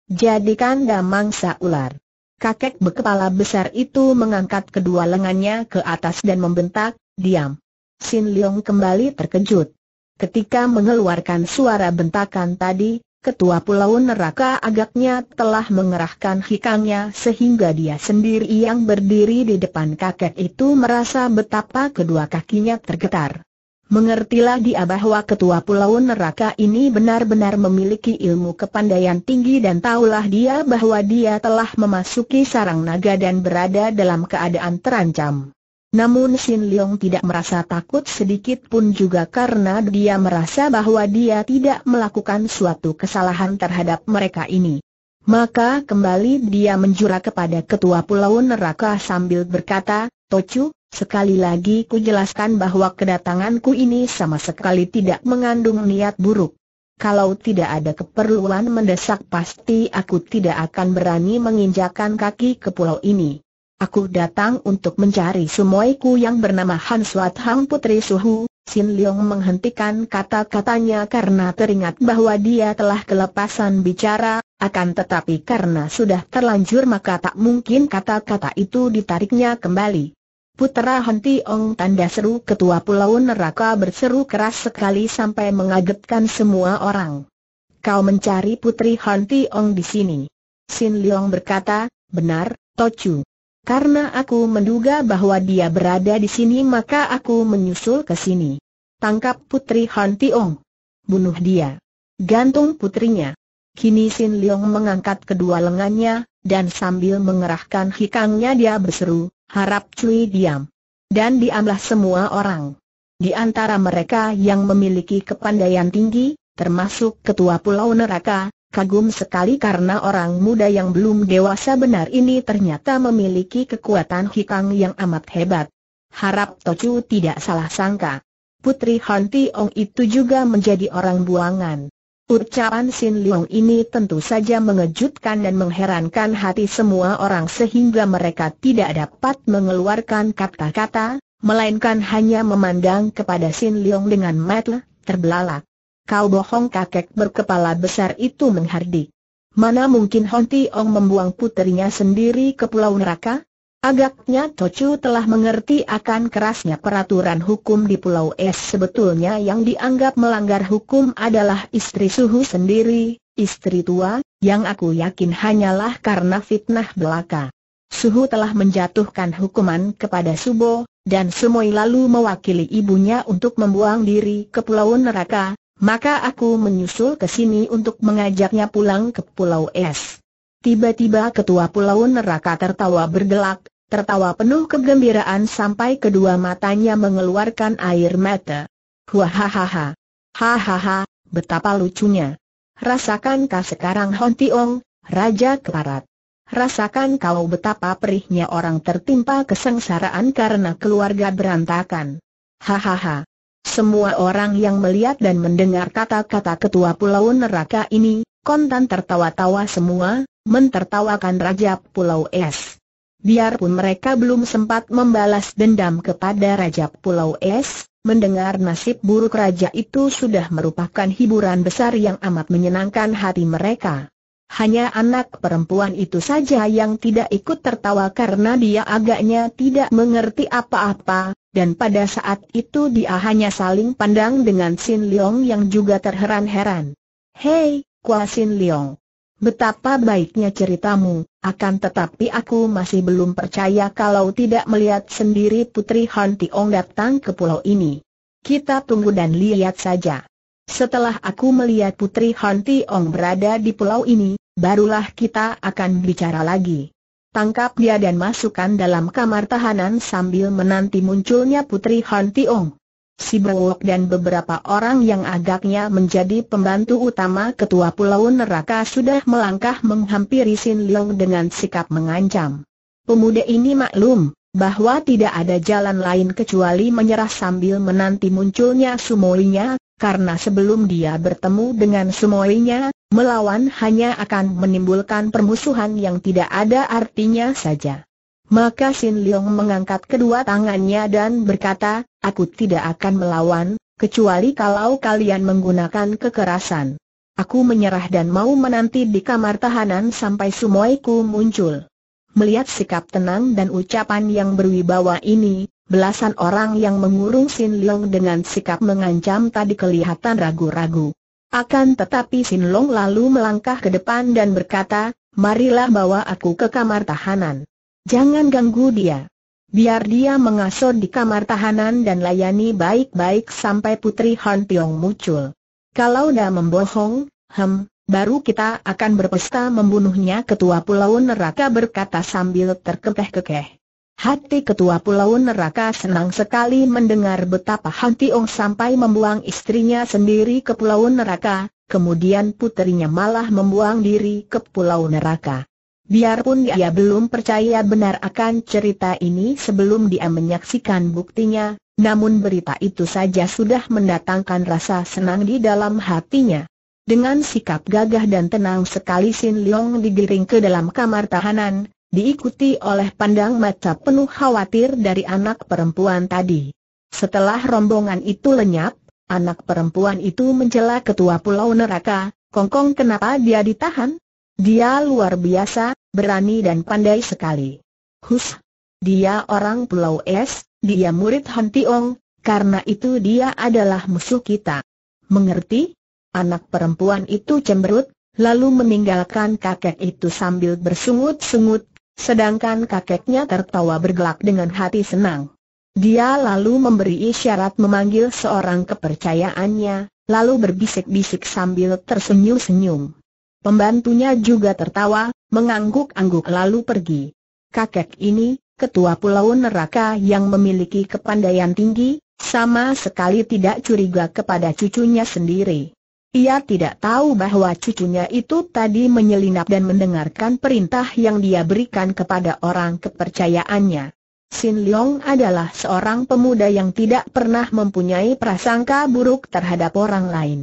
Jadikan damangsa ular. Kakek berkepala besar itu mengangkat kedua lengannya ke atas dan membentak, diam. Sin Liang kembali terkejut. Ketika mengeluarkan suara bentakan tadi, Ketua Pulau Neraka agaknya telah mengerahkan hikangnya sehingga dia sendiri yang berdiri di depan kakek itu merasa betapa kedua kakinya tergetar. Mengertilah dia bahwa ketua pulau neraka ini benar-benar memiliki ilmu kepandaian tinggi dan tahulah dia bahwa dia telah memasuki sarang naga dan berada dalam keadaan terancam. Namun Sin Leong tidak merasa takut sedikit pun juga karena dia merasa bahwa dia tidak melakukan suatu kesalahan terhadap mereka ini. Maka kembali dia menjura kepada ketua pulau neraka sambil berkata, Tocu, sekali lagi ku jelaskan bahwa kedatanganku ini sama sekali tidak mengandung niat buruk. Kalau tidak ada keperluan mendesak pasti aku tidak akan berani menginjakan kaki ke pulau ini. Aku datang untuk mencari sumoiku yang bernama Han Suat Hang Putri Suhu. Sin Leong menghentikan kata-katanya karena teringat bahwa dia telah kelepasan bicara, akan tetapi karena sudah terlanjur maka tak mungkin kata-kata itu ditariknya kembali. Putera Henti Ong tanda seru ketua pulau neraka berseru keras sekali sampai mengagetkan semua orang. Kau mencari putri Henti Ong di sini. Sin Leong berkata, benar, Tochu. Karena aku menduga bahwa dia berada di sini maka aku menyusul ke sini. Tangkap putri Han Tiong. Bunuh dia. Gantung putrinya. Kini Sin Leong mengangkat kedua lengannya, dan sambil mengerahkan hikangnya dia berseru, harap Cui diam. Dan diamlah semua orang. Di antara mereka yang memiliki kepandaian tinggi, termasuk ketua pulau neraka, Kagum sekali karena orang muda yang belum dewasa benar ini ternyata memiliki kekuatan hikang yang amat hebat. Harap Tocu tidak salah sangka. Putri Han Tiong itu juga menjadi orang buangan. Ucapan Sin Leong ini tentu saja mengejutkan dan mengherankan hati semua orang sehingga mereka tidak dapat mengeluarkan kata-kata, melainkan hanya memandang kepada Sin Leong dengan mata terbelalak. Kau bohong kakek berkepala besar itu menghardik. Mana mungkin Honti Ong membuang puterinya sendiri ke pulau neraka? Agaknya Tochu telah mengerti akan kerasnya peraturan hukum di Pulau Es sebetulnya yang dianggap melanggar hukum adalah istri suhu sendiri, istri tua, yang aku yakin hanyalah karena fitnah belaka. Suhu telah menjatuhkan hukuman kepada Subo, dan Sumoi lalu mewakili ibunya untuk membuang diri ke pulau neraka, maka aku menyusul ke sini untuk mengajaknya pulang ke Pulau Es. Tiba-tiba ketua Pulau Neraka tertawa bergelak, tertawa penuh kegembiraan sampai kedua matanya mengeluarkan air mata. Hahaha. Hahaha, betapa lucunya. Rasakan kau sekarang Hon Tiong, Raja Keparat. Rasakan kau betapa perihnya orang tertimpa kesengsaraan karena keluarga berantakan. Hahaha. Semua orang yang melihat dan mendengar kata-kata ketua pulau neraka ini, kontan tertawa-tawa semua, mentertawakan Raja Pulau Es. Biarpun mereka belum sempat membalas dendam kepada Raja Pulau Es, mendengar nasib buruk Raja itu sudah merupakan hiburan besar yang amat menyenangkan hati mereka. Hanya anak perempuan itu saja yang tidak ikut tertawa karena dia agaknya tidak mengerti apa-apa, dan pada saat itu dia hanya saling pandang dengan Sin Leong yang juga terheran-heran. Hei, Kua Sin Leong. Betapa baiknya ceritamu, akan tetapi aku masih belum percaya kalau tidak melihat sendiri Putri Han Tiong datang ke pulau ini. Kita tunggu dan lihat saja. Setelah aku melihat Putri Han Tiong berada di pulau ini, barulah kita akan bicara lagi tangkap dia dan masukkan dalam kamar tahanan sambil menanti munculnya Putri Han Tiong. Si Bowok dan beberapa orang yang agaknya menjadi pembantu utama ketua Pulau Neraka sudah melangkah menghampiri Sin Leong dengan sikap mengancam. Pemuda ini maklum, bahwa tidak ada jalan lain kecuali menyerah sambil menanti munculnya sumoinya, karena sebelum dia bertemu dengan sumoinya, melawan hanya akan menimbulkan permusuhan yang tidak ada artinya saja. Maka Sin Leong mengangkat kedua tangannya dan berkata, aku tidak akan melawan, kecuali kalau kalian menggunakan kekerasan. Aku menyerah dan mau menanti di kamar tahanan sampai sumoiku muncul. Melihat sikap tenang dan ucapan yang berwibawa ini, belasan orang yang mengurung Sin Long dengan sikap mengancam tadi kelihatan ragu-ragu. Akan tetapi Sin Long lalu melangkah ke depan dan berkata, marilah bawa aku ke kamar tahanan. Jangan ganggu dia. Biar dia mengasuh di kamar tahanan dan layani baik-baik sampai Putri Han muncul. Kalau dah membohong, hem, baru kita akan berpesta membunuhnya Ketua Pulau Neraka berkata sambil terkekeh-kekeh. Hati Ketua Pulau Neraka senang sekali mendengar betapa Han Tiong sampai membuang istrinya sendiri ke Pulau Neraka, kemudian putrinya malah membuang diri ke Pulau Neraka. Biarpun dia belum percaya benar akan cerita ini sebelum dia menyaksikan buktinya, namun berita itu saja sudah mendatangkan rasa senang di dalam hatinya. Dengan sikap gagah dan tenang sekali Sin Leong digiring ke dalam kamar tahanan, diikuti oleh pandang mata penuh khawatir dari anak perempuan tadi. Setelah rombongan itu lenyap, anak perempuan itu menjela ketua pulau neraka, Kongkong kenapa dia ditahan? Dia luar biasa, berani dan pandai sekali. Hus, dia orang pulau es, dia murid Han Tiong, karena itu dia adalah musuh kita. Mengerti? Anak perempuan itu cemberut, lalu meninggalkan kakek itu sambil bersungut-sungut, sedangkan kakeknya tertawa bergelak dengan hati senang. Dia lalu memberi isyarat memanggil seorang kepercayaannya, lalu berbisik-bisik sambil tersenyum-senyum. Pembantunya juga tertawa, mengangguk-angguk lalu pergi. Kakek ini, ketua pulau neraka yang memiliki kepandaian tinggi, sama sekali tidak curiga kepada cucunya sendiri. Ia tidak tahu bahwa cucunya itu tadi menyelinap dan mendengarkan perintah yang dia berikan kepada orang kepercayaannya. Sin Leong adalah seorang pemuda yang tidak pernah mempunyai prasangka buruk terhadap orang lain.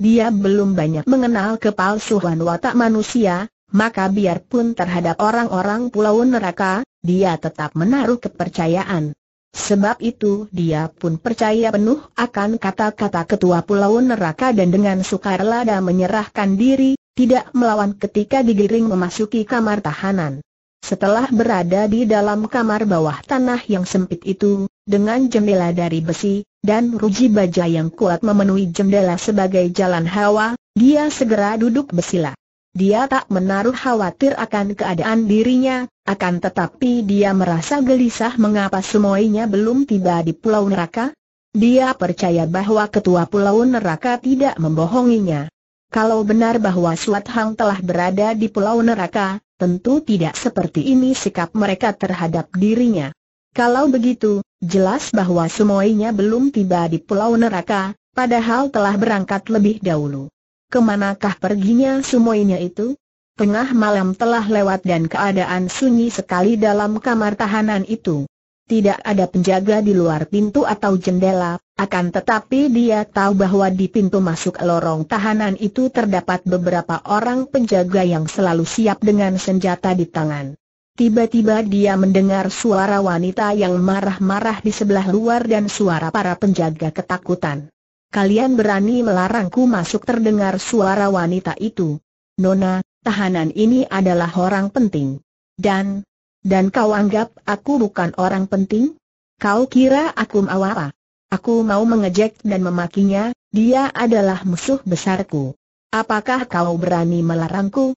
Dia belum banyak mengenal kepalsuan watak manusia, maka biarpun terhadap orang-orang pulau neraka, dia tetap menaruh kepercayaan. Sebab itu dia pun percaya penuh akan kata-kata ketua pulau neraka dan dengan sukarela menyerahkan diri, tidak melawan ketika digiring memasuki kamar tahanan. Setelah berada di dalam kamar bawah tanah yang sempit itu, dengan jendela dari besi, dan ruji baja yang kuat memenuhi jendela sebagai jalan hawa, dia segera duduk bersila. Dia tak menaruh khawatir akan keadaan dirinya, akan tetapi dia merasa gelisah mengapa semuanya belum tiba di Pulau Neraka. Dia percaya bahwa ketua Pulau Neraka tidak membohonginya. Kalau benar bahwa Suat Hang telah berada di Pulau Neraka, tentu tidak seperti ini sikap mereka terhadap dirinya. Kalau begitu, jelas bahwa semuanya belum tiba di Pulau Neraka, padahal telah berangkat lebih dahulu. Kemanakah perginya semuanya itu? Tengah malam telah lewat dan keadaan sunyi sekali dalam kamar tahanan itu. Tidak ada penjaga di luar pintu atau jendela, akan tetapi dia tahu bahwa di pintu masuk lorong tahanan itu terdapat beberapa orang penjaga yang selalu siap dengan senjata di tangan. Tiba-tiba dia mendengar suara wanita yang marah-marah di sebelah luar dan suara para penjaga ketakutan. Kalian berani melarangku masuk terdengar suara wanita itu. Nona, tahanan ini adalah orang penting. Dan, dan kau anggap aku bukan orang penting? Kau kira aku mau apa? Aku mau mengejek dan memakinya, dia adalah musuh besarku. Apakah kau berani melarangku?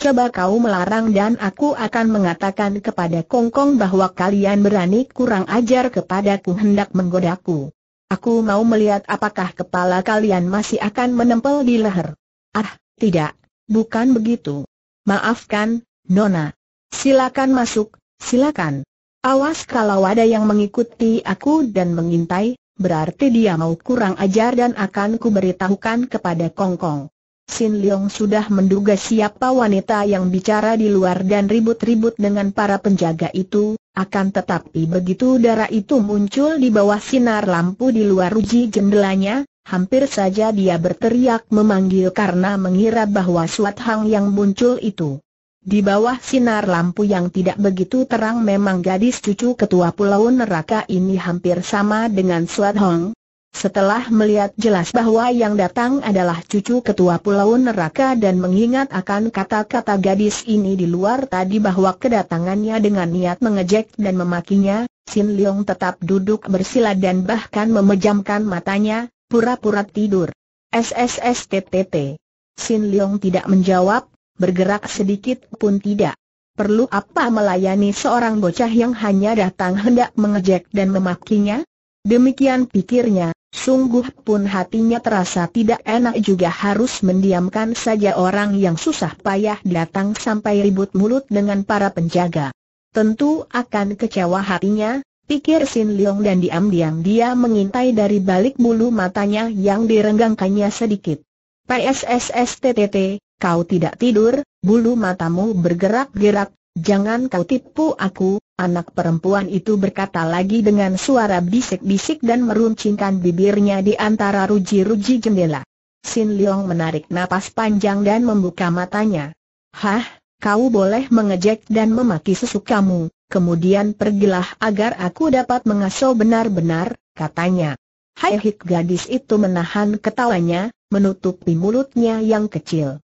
Coba kau melarang dan aku akan mengatakan kepada Kongkong bahwa kalian berani kurang ajar kepadaku hendak menggodaku. Aku mau melihat apakah kepala kalian masih akan menempel di leher. Ah, tidak, bukan begitu. Maafkan, Nona. Silakan masuk, silakan. Awas kalau ada yang mengikuti aku dan mengintai, berarti dia mau kurang ajar dan akan kuberitahukan kepada Kong Kong. Sin Leong sudah menduga siapa wanita yang bicara di luar dan ribut-ribut dengan para penjaga itu, akan tetapi begitu darah itu muncul di bawah sinar lampu di luar uji jendelanya, hampir saja dia berteriak memanggil karena mengira bahwa Suat Hang yang muncul itu. Di bawah sinar lampu yang tidak begitu terang memang gadis cucu ketua pulau neraka ini hampir sama dengan Suat Hong. Setelah melihat jelas bahwa yang datang adalah cucu ketua pulau neraka dan mengingat akan kata-kata gadis ini di luar tadi bahwa kedatangannya dengan niat mengejek dan memakinya, Sin Leong tetap duduk bersila dan bahkan memejamkan matanya, Pura-pura tidur. SSSTTT. Sin Leong tidak menjawab, bergerak sedikit pun tidak. Perlu apa melayani seorang bocah yang hanya datang hendak mengejek dan memakinya? Demikian pikirnya, sungguh pun hatinya terasa tidak enak juga harus mendiamkan saja orang yang susah payah datang sampai ribut mulut dengan para penjaga. Tentu akan kecewa hatinya, pikir Sin Leong dan diam-diam dia mengintai dari balik bulu matanya yang direnggangkannya sedikit. PSSSTTT, kau tidak tidur, bulu matamu bergerak-gerak, jangan kau tipu aku, anak perempuan itu berkata lagi dengan suara bisik-bisik dan meruncingkan bibirnya di antara ruji-ruji jendela. Sin Leong menarik napas panjang dan membuka matanya. Hah, kau boleh mengejek dan memaki sesukamu, kemudian pergilah agar aku dapat mengasuh benar-benar, katanya. Hai hik gadis itu menahan ketawanya, menutupi mulutnya yang kecil.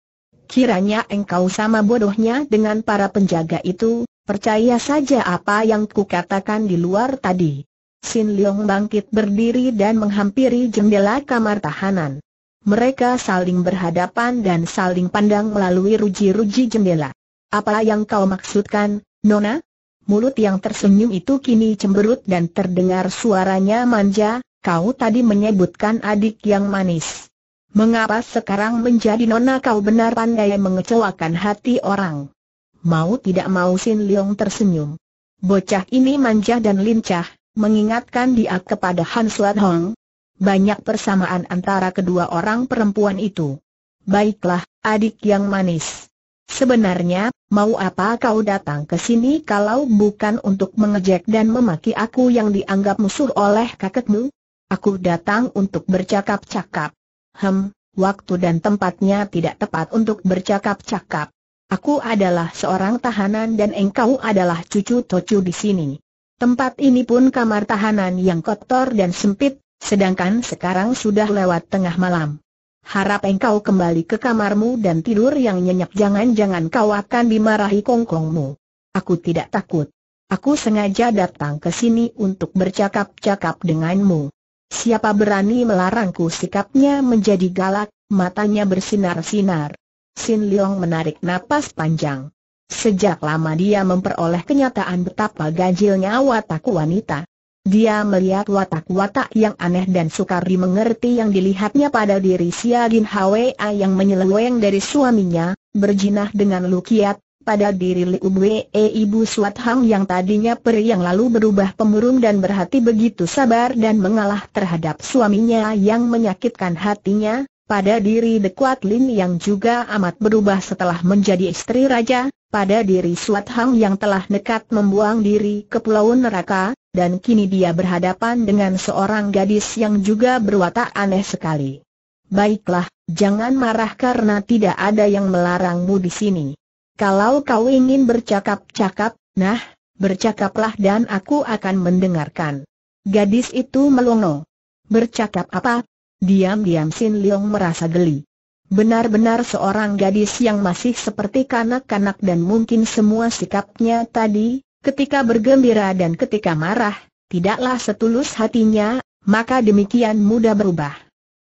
Kiranya engkau sama bodohnya dengan para penjaga itu, percaya saja apa yang kukatakan di luar tadi. Sin Leong bangkit berdiri dan menghampiri jendela kamar tahanan. Mereka saling berhadapan dan saling pandang melalui ruji-ruji jendela. Apa yang kau maksudkan, Nona? Mulut yang tersenyum itu kini cemberut dan terdengar suaranya manja, kau tadi menyebutkan adik yang manis. Mengapa sekarang menjadi nona kau benar pandai mengecewakan hati orang? Mau tidak mau Sin Leong tersenyum. Bocah ini manja dan lincah, mengingatkan dia kepada Han Suat Hong. Banyak persamaan antara kedua orang perempuan itu. Baiklah, adik yang manis. Sebenarnya, mau apa kau datang ke sini kalau bukan untuk mengejek dan memaki aku yang dianggap musuh oleh kakekmu? Aku datang untuk bercakap-cakap. Hem, waktu dan tempatnya tidak tepat untuk bercakap-cakap. Aku adalah seorang tahanan dan engkau adalah cucu Tocu di sini. Tempat ini pun kamar tahanan yang kotor dan sempit, sedangkan sekarang sudah lewat tengah malam. Harap engkau kembali ke kamarmu dan tidur yang nyenyak jangan-jangan kau akan dimarahi kongkongmu. Aku tidak takut. Aku sengaja datang ke sini untuk bercakap-cakap denganmu. Siapa berani melarangku sikapnya menjadi galak, matanya bersinar-sinar. Sin Leong menarik napas panjang. Sejak lama dia memperoleh kenyataan betapa ganjilnya watak wanita. Dia melihat watak-watak yang aneh dan sukar dimengerti yang dilihatnya pada diri Siagin Gin Hwa yang menyeleweng dari suaminya, berjinah dengan Lukiat, pada diri Liu Wei Ibu Suat Hang yang tadinya peri yang lalu berubah pemurung dan berhati begitu sabar dan mengalah terhadap suaminya yang menyakitkan hatinya, pada diri De Kuat Lin yang juga amat berubah setelah menjadi istri raja, pada diri Suat Hang yang telah nekat membuang diri ke pulau neraka, dan kini dia berhadapan dengan seorang gadis yang juga berwatak aneh sekali. Baiklah, jangan marah karena tidak ada yang melarangmu di sini. Kalau kau ingin bercakap-cakap, nah, bercakaplah dan aku akan mendengarkan. Gadis itu melongo. Bercakap apa? Diam-diam Sin Leong merasa geli. Benar-benar seorang gadis yang masih seperti kanak-kanak dan mungkin semua sikapnya tadi, ketika bergembira dan ketika marah, tidaklah setulus hatinya, maka demikian mudah berubah.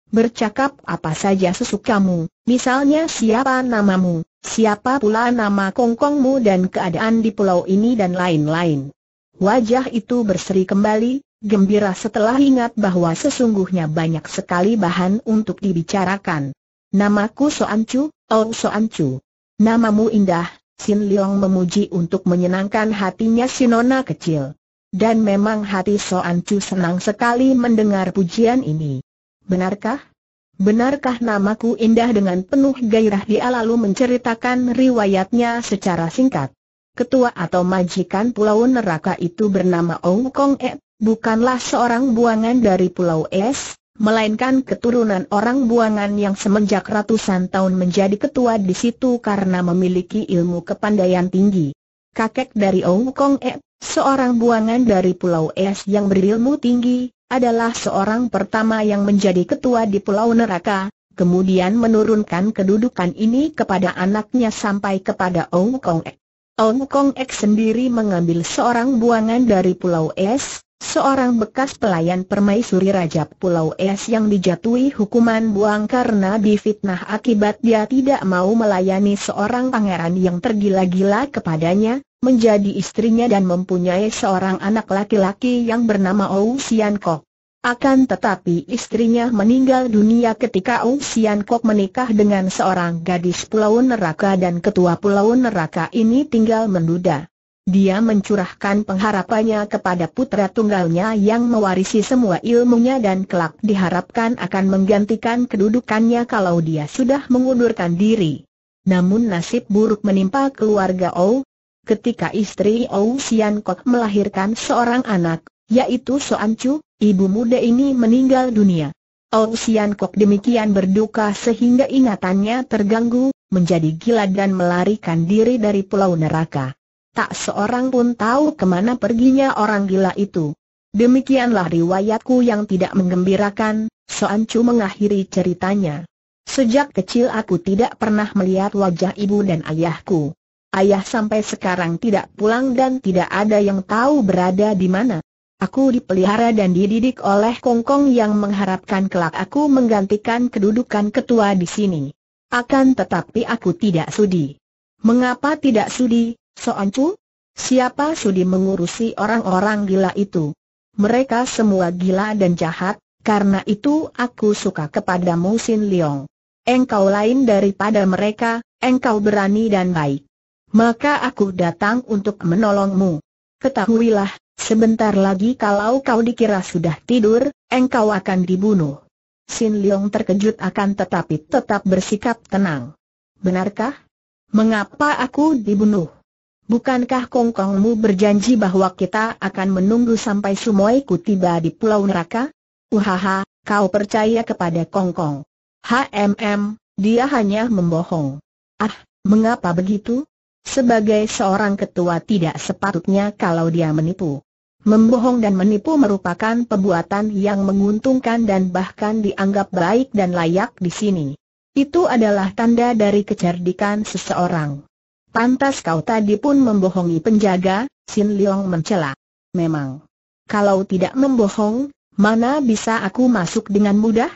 Bercakap apa saja sesukamu, misalnya siapa namamu, siapa pula nama kongkongmu dan keadaan di pulau ini dan lain-lain. Wajah itu berseri kembali, gembira setelah ingat bahwa sesungguhnya banyak sekali bahan untuk dibicarakan. Namaku Soancu, oh Soancu. Namamu indah, Sin Leong memuji untuk menyenangkan hatinya si nona kecil. Dan memang hati Soan Chu senang sekali mendengar pujian ini. Benarkah? Benarkah namaku indah dengan penuh gairah dia lalu menceritakan riwayatnya secara singkat. Ketua atau majikan pulau neraka itu bernama Ong Kong E, bukanlah seorang buangan dari pulau Es, melainkan keturunan orang buangan yang semenjak ratusan tahun menjadi ketua di situ karena memiliki ilmu kepandaian tinggi. Kakek dari Ong Kong E, seorang buangan dari Pulau Es yang berilmu tinggi, adalah seorang pertama yang menjadi ketua di Pulau Neraka, kemudian menurunkan kedudukan ini kepada anaknya sampai kepada Ong Kong E. Ong Kong Ek sendiri mengambil seorang buangan dari Pulau Es, seorang bekas pelayan permaisuri Raja Pulau Es yang dijatuhi hukuman buang karena difitnah akibat dia tidak mau melayani seorang pangeran yang tergila-gila kepadanya, menjadi istrinya dan mempunyai seorang anak laki-laki yang bernama Ou Sian Kok. Akan tetapi istrinya meninggal dunia ketika Ou Sian Kok menikah dengan seorang gadis Pulau Neraka dan ketua Pulau Neraka ini tinggal menduda. Dia mencurahkan pengharapannya kepada putra tunggalnya yang mewarisi semua ilmunya dan kelak diharapkan akan menggantikan kedudukannya kalau dia sudah mengundurkan diri. Namun nasib buruk menimpa keluarga Ou. Ketika istri Ou Sian Kok melahirkan seorang anak, yaitu Soan Chu, ibu muda ini meninggal dunia. Ou Sian Kok demikian berduka sehingga ingatannya terganggu, menjadi gila dan melarikan diri dari pulau neraka. Tak seorang pun tahu kemana perginya orang gila itu. Demikianlah riwayatku yang tidak menggembirakan, Chu mengakhiri ceritanya. Sejak kecil aku tidak pernah melihat wajah ibu dan ayahku. Ayah sampai sekarang tidak pulang dan tidak ada yang tahu berada di mana. Aku dipelihara dan dididik oleh Kongkong yang mengharapkan kelak aku menggantikan kedudukan ketua di sini. Akan tetapi aku tidak sudi. Mengapa tidak sudi? Soancu? Siapa sudi mengurusi orang-orang gila itu? Mereka semua gila dan jahat, karena itu aku suka kepadamu Sin Leong. Engkau lain daripada mereka, engkau berani dan baik. Maka aku datang untuk menolongmu. Ketahuilah, sebentar lagi kalau kau dikira sudah tidur, engkau akan dibunuh. Sin Leong terkejut akan tetapi tetap bersikap tenang. Benarkah? Mengapa aku dibunuh? Bukankah Kongkongmu berjanji bahwa kita akan menunggu sampai Sumoiku tiba di Pulau Neraka? Uhaha, kau percaya kepada Kongkong. HMM, dia hanya membohong. Ah, mengapa begitu? Sebagai seorang ketua tidak sepatutnya kalau dia menipu. Membohong dan menipu merupakan perbuatan yang menguntungkan dan bahkan dianggap baik dan layak di sini. Itu adalah tanda dari kecerdikan seseorang. Pantas kau tadi pun membohongi penjaga, Sin Leong mencela. Memang. Kalau tidak membohong, mana bisa aku masuk dengan mudah?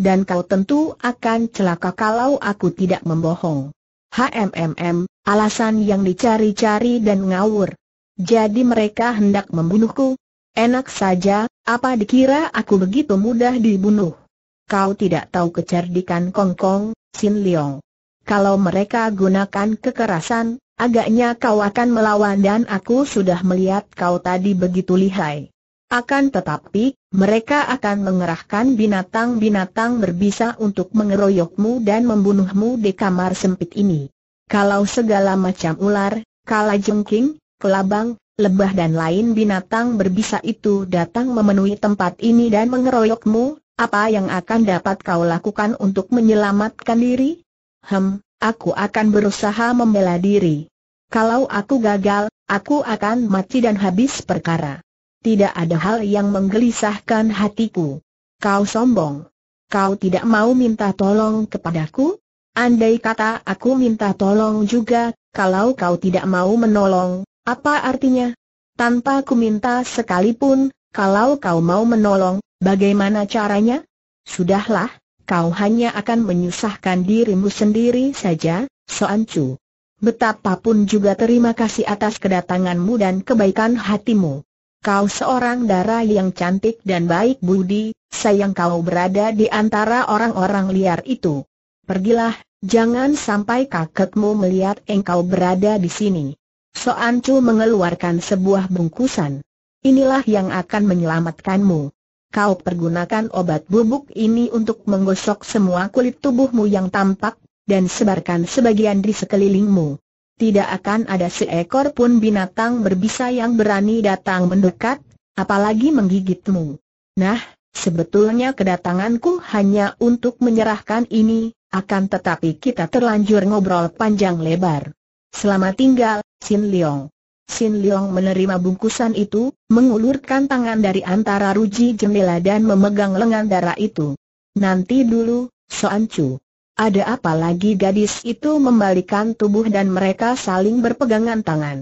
Dan kau tentu akan celaka kalau aku tidak membohong. HMMM, alasan yang dicari-cari dan ngawur. Jadi mereka hendak membunuhku? Enak saja, apa dikira aku begitu mudah dibunuh? Kau tidak tahu kecerdikan Kong Kong, Sin Leong. Kalau mereka gunakan kekerasan, agaknya kau akan melawan dan aku sudah melihat kau tadi begitu lihai. Akan tetapi, mereka akan mengerahkan binatang-binatang berbisa untuk mengeroyokmu dan membunuhmu di kamar sempit ini. Kalau segala macam ular, kalajengking, kelabang, lebah dan lain binatang berbisa itu datang memenuhi tempat ini dan mengeroyokmu, apa yang akan dapat kau lakukan untuk menyelamatkan diri? Hem, aku akan berusaha membela diri. Kalau aku gagal, aku akan mati dan habis perkara. Tidak ada hal yang menggelisahkan hatiku. Kau sombong. Kau tidak mau minta tolong kepadaku? Andai kata aku minta tolong juga, kalau kau tidak mau menolong, apa artinya? Tanpa ku minta sekalipun, kalau kau mau menolong, bagaimana caranya? Sudahlah, kau hanya akan menyusahkan dirimu sendiri saja, Soan Chu. Betapapun juga terima kasih atas kedatanganmu dan kebaikan hatimu. Kau seorang dara yang cantik dan baik budi, sayang kau berada di antara orang-orang liar itu. Pergilah, jangan sampai kakekmu melihat engkau berada di sini. Soan Chu mengeluarkan sebuah bungkusan. Inilah yang akan menyelamatkanmu kau pergunakan obat bubuk ini untuk menggosok semua kulit tubuhmu yang tampak, dan sebarkan sebagian di sekelilingmu. Tidak akan ada seekor pun binatang berbisa yang berani datang mendekat, apalagi menggigitmu. Nah, sebetulnya kedatanganku hanya untuk menyerahkan ini, akan tetapi kita terlanjur ngobrol panjang lebar. Selamat tinggal, Sin Leong. Sin Liang menerima bungkusan itu, mengulurkan tangan dari antara ruji jendela dan memegang lengan darah itu. Nanti dulu, Soan Chu. Ada apa lagi gadis itu membalikan tubuh dan mereka saling berpegangan tangan.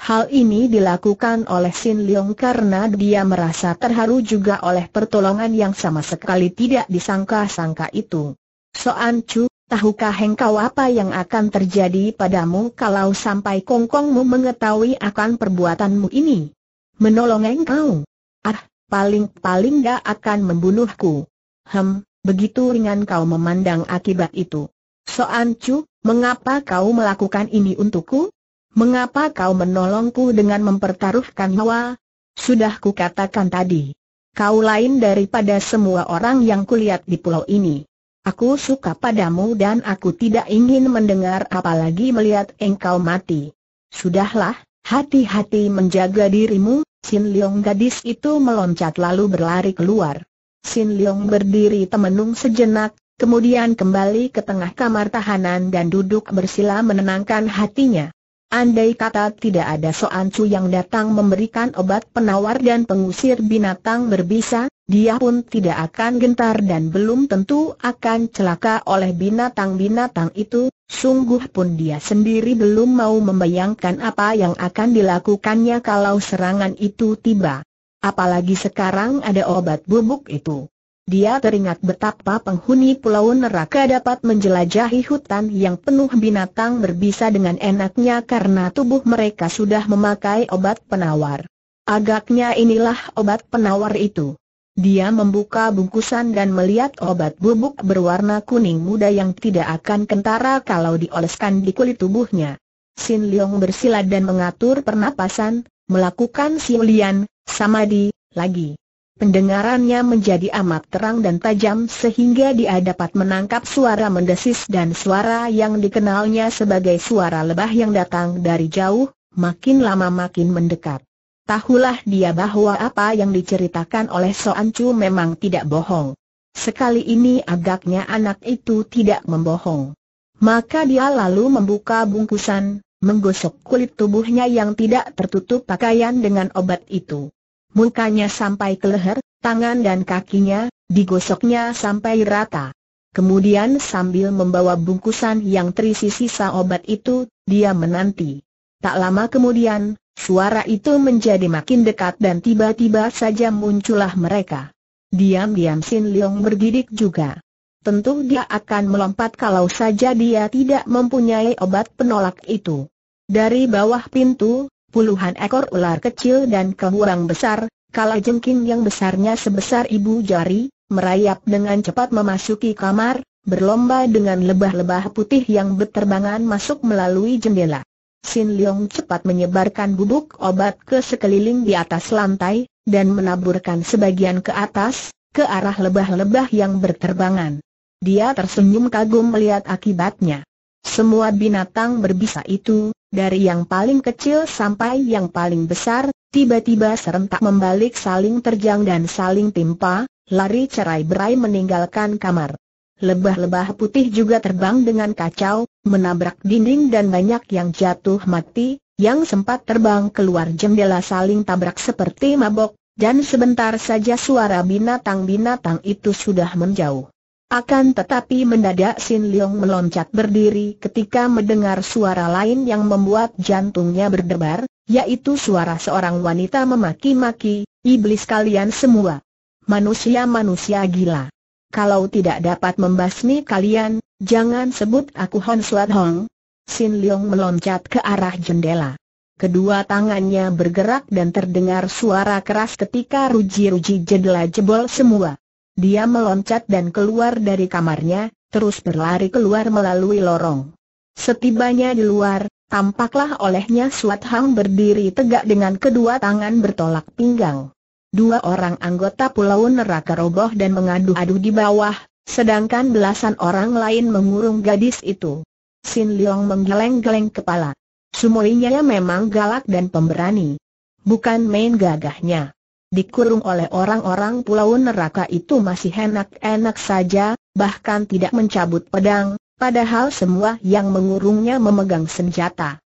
Hal ini dilakukan oleh Sin Liang karena dia merasa terharu juga oleh pertolongan yang sama sekali tidak disangka-sangka itu. Soan Chu, Tahukah engkau apa yang akan terjadi padamu kalau sampai kongkongmu mengetahui akan perbuatanmu ini? Menolong engkau? Ah, paling-paling gak akan membunuhku. Hem, begitu ringan kau memandang akibat itu. Soanju, mengapa kau melakukan ini untukku? Mengapa kau menolongku dengan mempertaruhkan nyawa? Sudah kukatakan tadi. Kau lain daripada semua orang yang kulihat di pulau ini. Aku suka padamu dan aku tidak ingin mendengar apalagi melihat engkau mati. Sudahlah, hati-hati menjaga dirimu, Sin Leong gadis itu meloncat lalu berlari keluar. Sin Leong berdiri temenung sejenak, kemudian kembali ke tengah kamar tahanan dan duduk bersila menenangkan hatinya. Andai kata tidak ada Soan Chu yang datang memberikan obat penawar dan pengusir binatang berbisa, dia pun tidak akan gentar dan belum tentu akan celaka oleh binatang-binatang itu, sungguh pun dia sendiri belum mau membayangkan apa yang akan dilakukannya kalau serangan itu tiba. Apalagi sekarang ada obat bubuk itu. Dia teringat betapa penghuni pulau neraka dapat menjelajahi hutan yang penuh binatang berbisa dengan enaknya karena tubuh mereka sudah memakai obat penawar. Agaknya inilah obat penawar itu. Dia membuka bungkusan dan melihat obat bubuk berwarna kuning muda yang tidak akan kentara kalau dioleskan di kulit tubuhnya. Sin Leong bersilat dan mengatur pernapasan, melakukan siulian, samadi, lagi. Pendengarannya menjadi amat terang dan tajam sehingga dia dapat menangkap suara mendesis dan suara yang dikenalnya sebagai suara lebah yang datang dari jauh, makin lama makin mendekat tahulah dia bahwa apa yang diceritakan oleh Soan Chu memang tidak bohong. Sekali ini agaknya anak itu tidak membohong. Maka dia lalu membuka bungkusan, menggosok kulit tubuhnya yang tidak tertutup pakaian dengan obat itu. Mukanya sampai ke leher, tangan dan kakinya, digosoknya sampai rata. Kemudian sambil membawa bungkusan yang terisi sisa obat itu, dia menanti. Tak lama kemudian, Suara itu menjadi makin dekat dan tiba-tiba saja muncullah mereka. Diam-diam Sin Leong bergidik juga. Tentu dia akan melompat kalau saja dia tidak mempunyai obat penolak itu. Dari bawah pintu, puluhan ekor ular kecil dan kehuang besar, kalajengking jengking yang besarnya sebesar ibu jari, merayap dengan cepat memasuki kamar, berlomba dengan lebah-lebah putih yang berterbangan masuk melalui jendela. Sin Leong cepat menyebarkan bubuk obat ke sekeliling di atas lantai, dan menaburkan sebagian ke atas, ke arah lebah-lebah yang berterbangan. Dia tersenyum kagum melihat akibatnya. Semua binatang berbisa itu, dari yang paling kecil sampai yang paling besar, tiba-tiba serentak membalik saling terjang dan saling timpa, lari cerai berai meninggalkan kamar. Lebah-lebah putih juga terbang dengan kacau, menabrak dinding dan banyak yang jatuh mati, yang sempat terbang keluar jendela saling tabrak seperti mabok, dan sebentar saja suara binatang-binatang itu sudah menjauh. Akan tetapi mendadak Sin Leong meloncat berdiri ketika mendengar suara lain yang membuat jantungnya berdebar, yaitu suara seorang wanita memaki-maki, iblis kalian semua. Manusia-manusia gila kalau tidak dapat membasmi kalian, jangan sebut aku Hon Suat Hong. Sin Leong meloncat ke arah jendela. Kedua tangannya bergerak dan terdengar suara keras ketika ruji-ruji jendela jebol semua. Dia meloncat dan keluar dari kamarnya, terus berlari keluar melalui lorong. Setibanya di luar, tampaklah olehnya Suat Hang berdiri tegak dengan kedua tangan bertolak pinggang dua orang anggota Pulau Neraka roboh dan mengadu-adu di bawah, sedangkan belasan orang lain mengurung gadis itu. Sin Leong menggeleng-geleng kepala. Sumurinya memang galak dan pemberani. Bukan main gagahnya. Dikurung oleh orang-orang Pulau Neraka itu masih enak-enak saja, bahkan tidak mencabut pedang, padahal semua yang mengurungnya memegang senjata.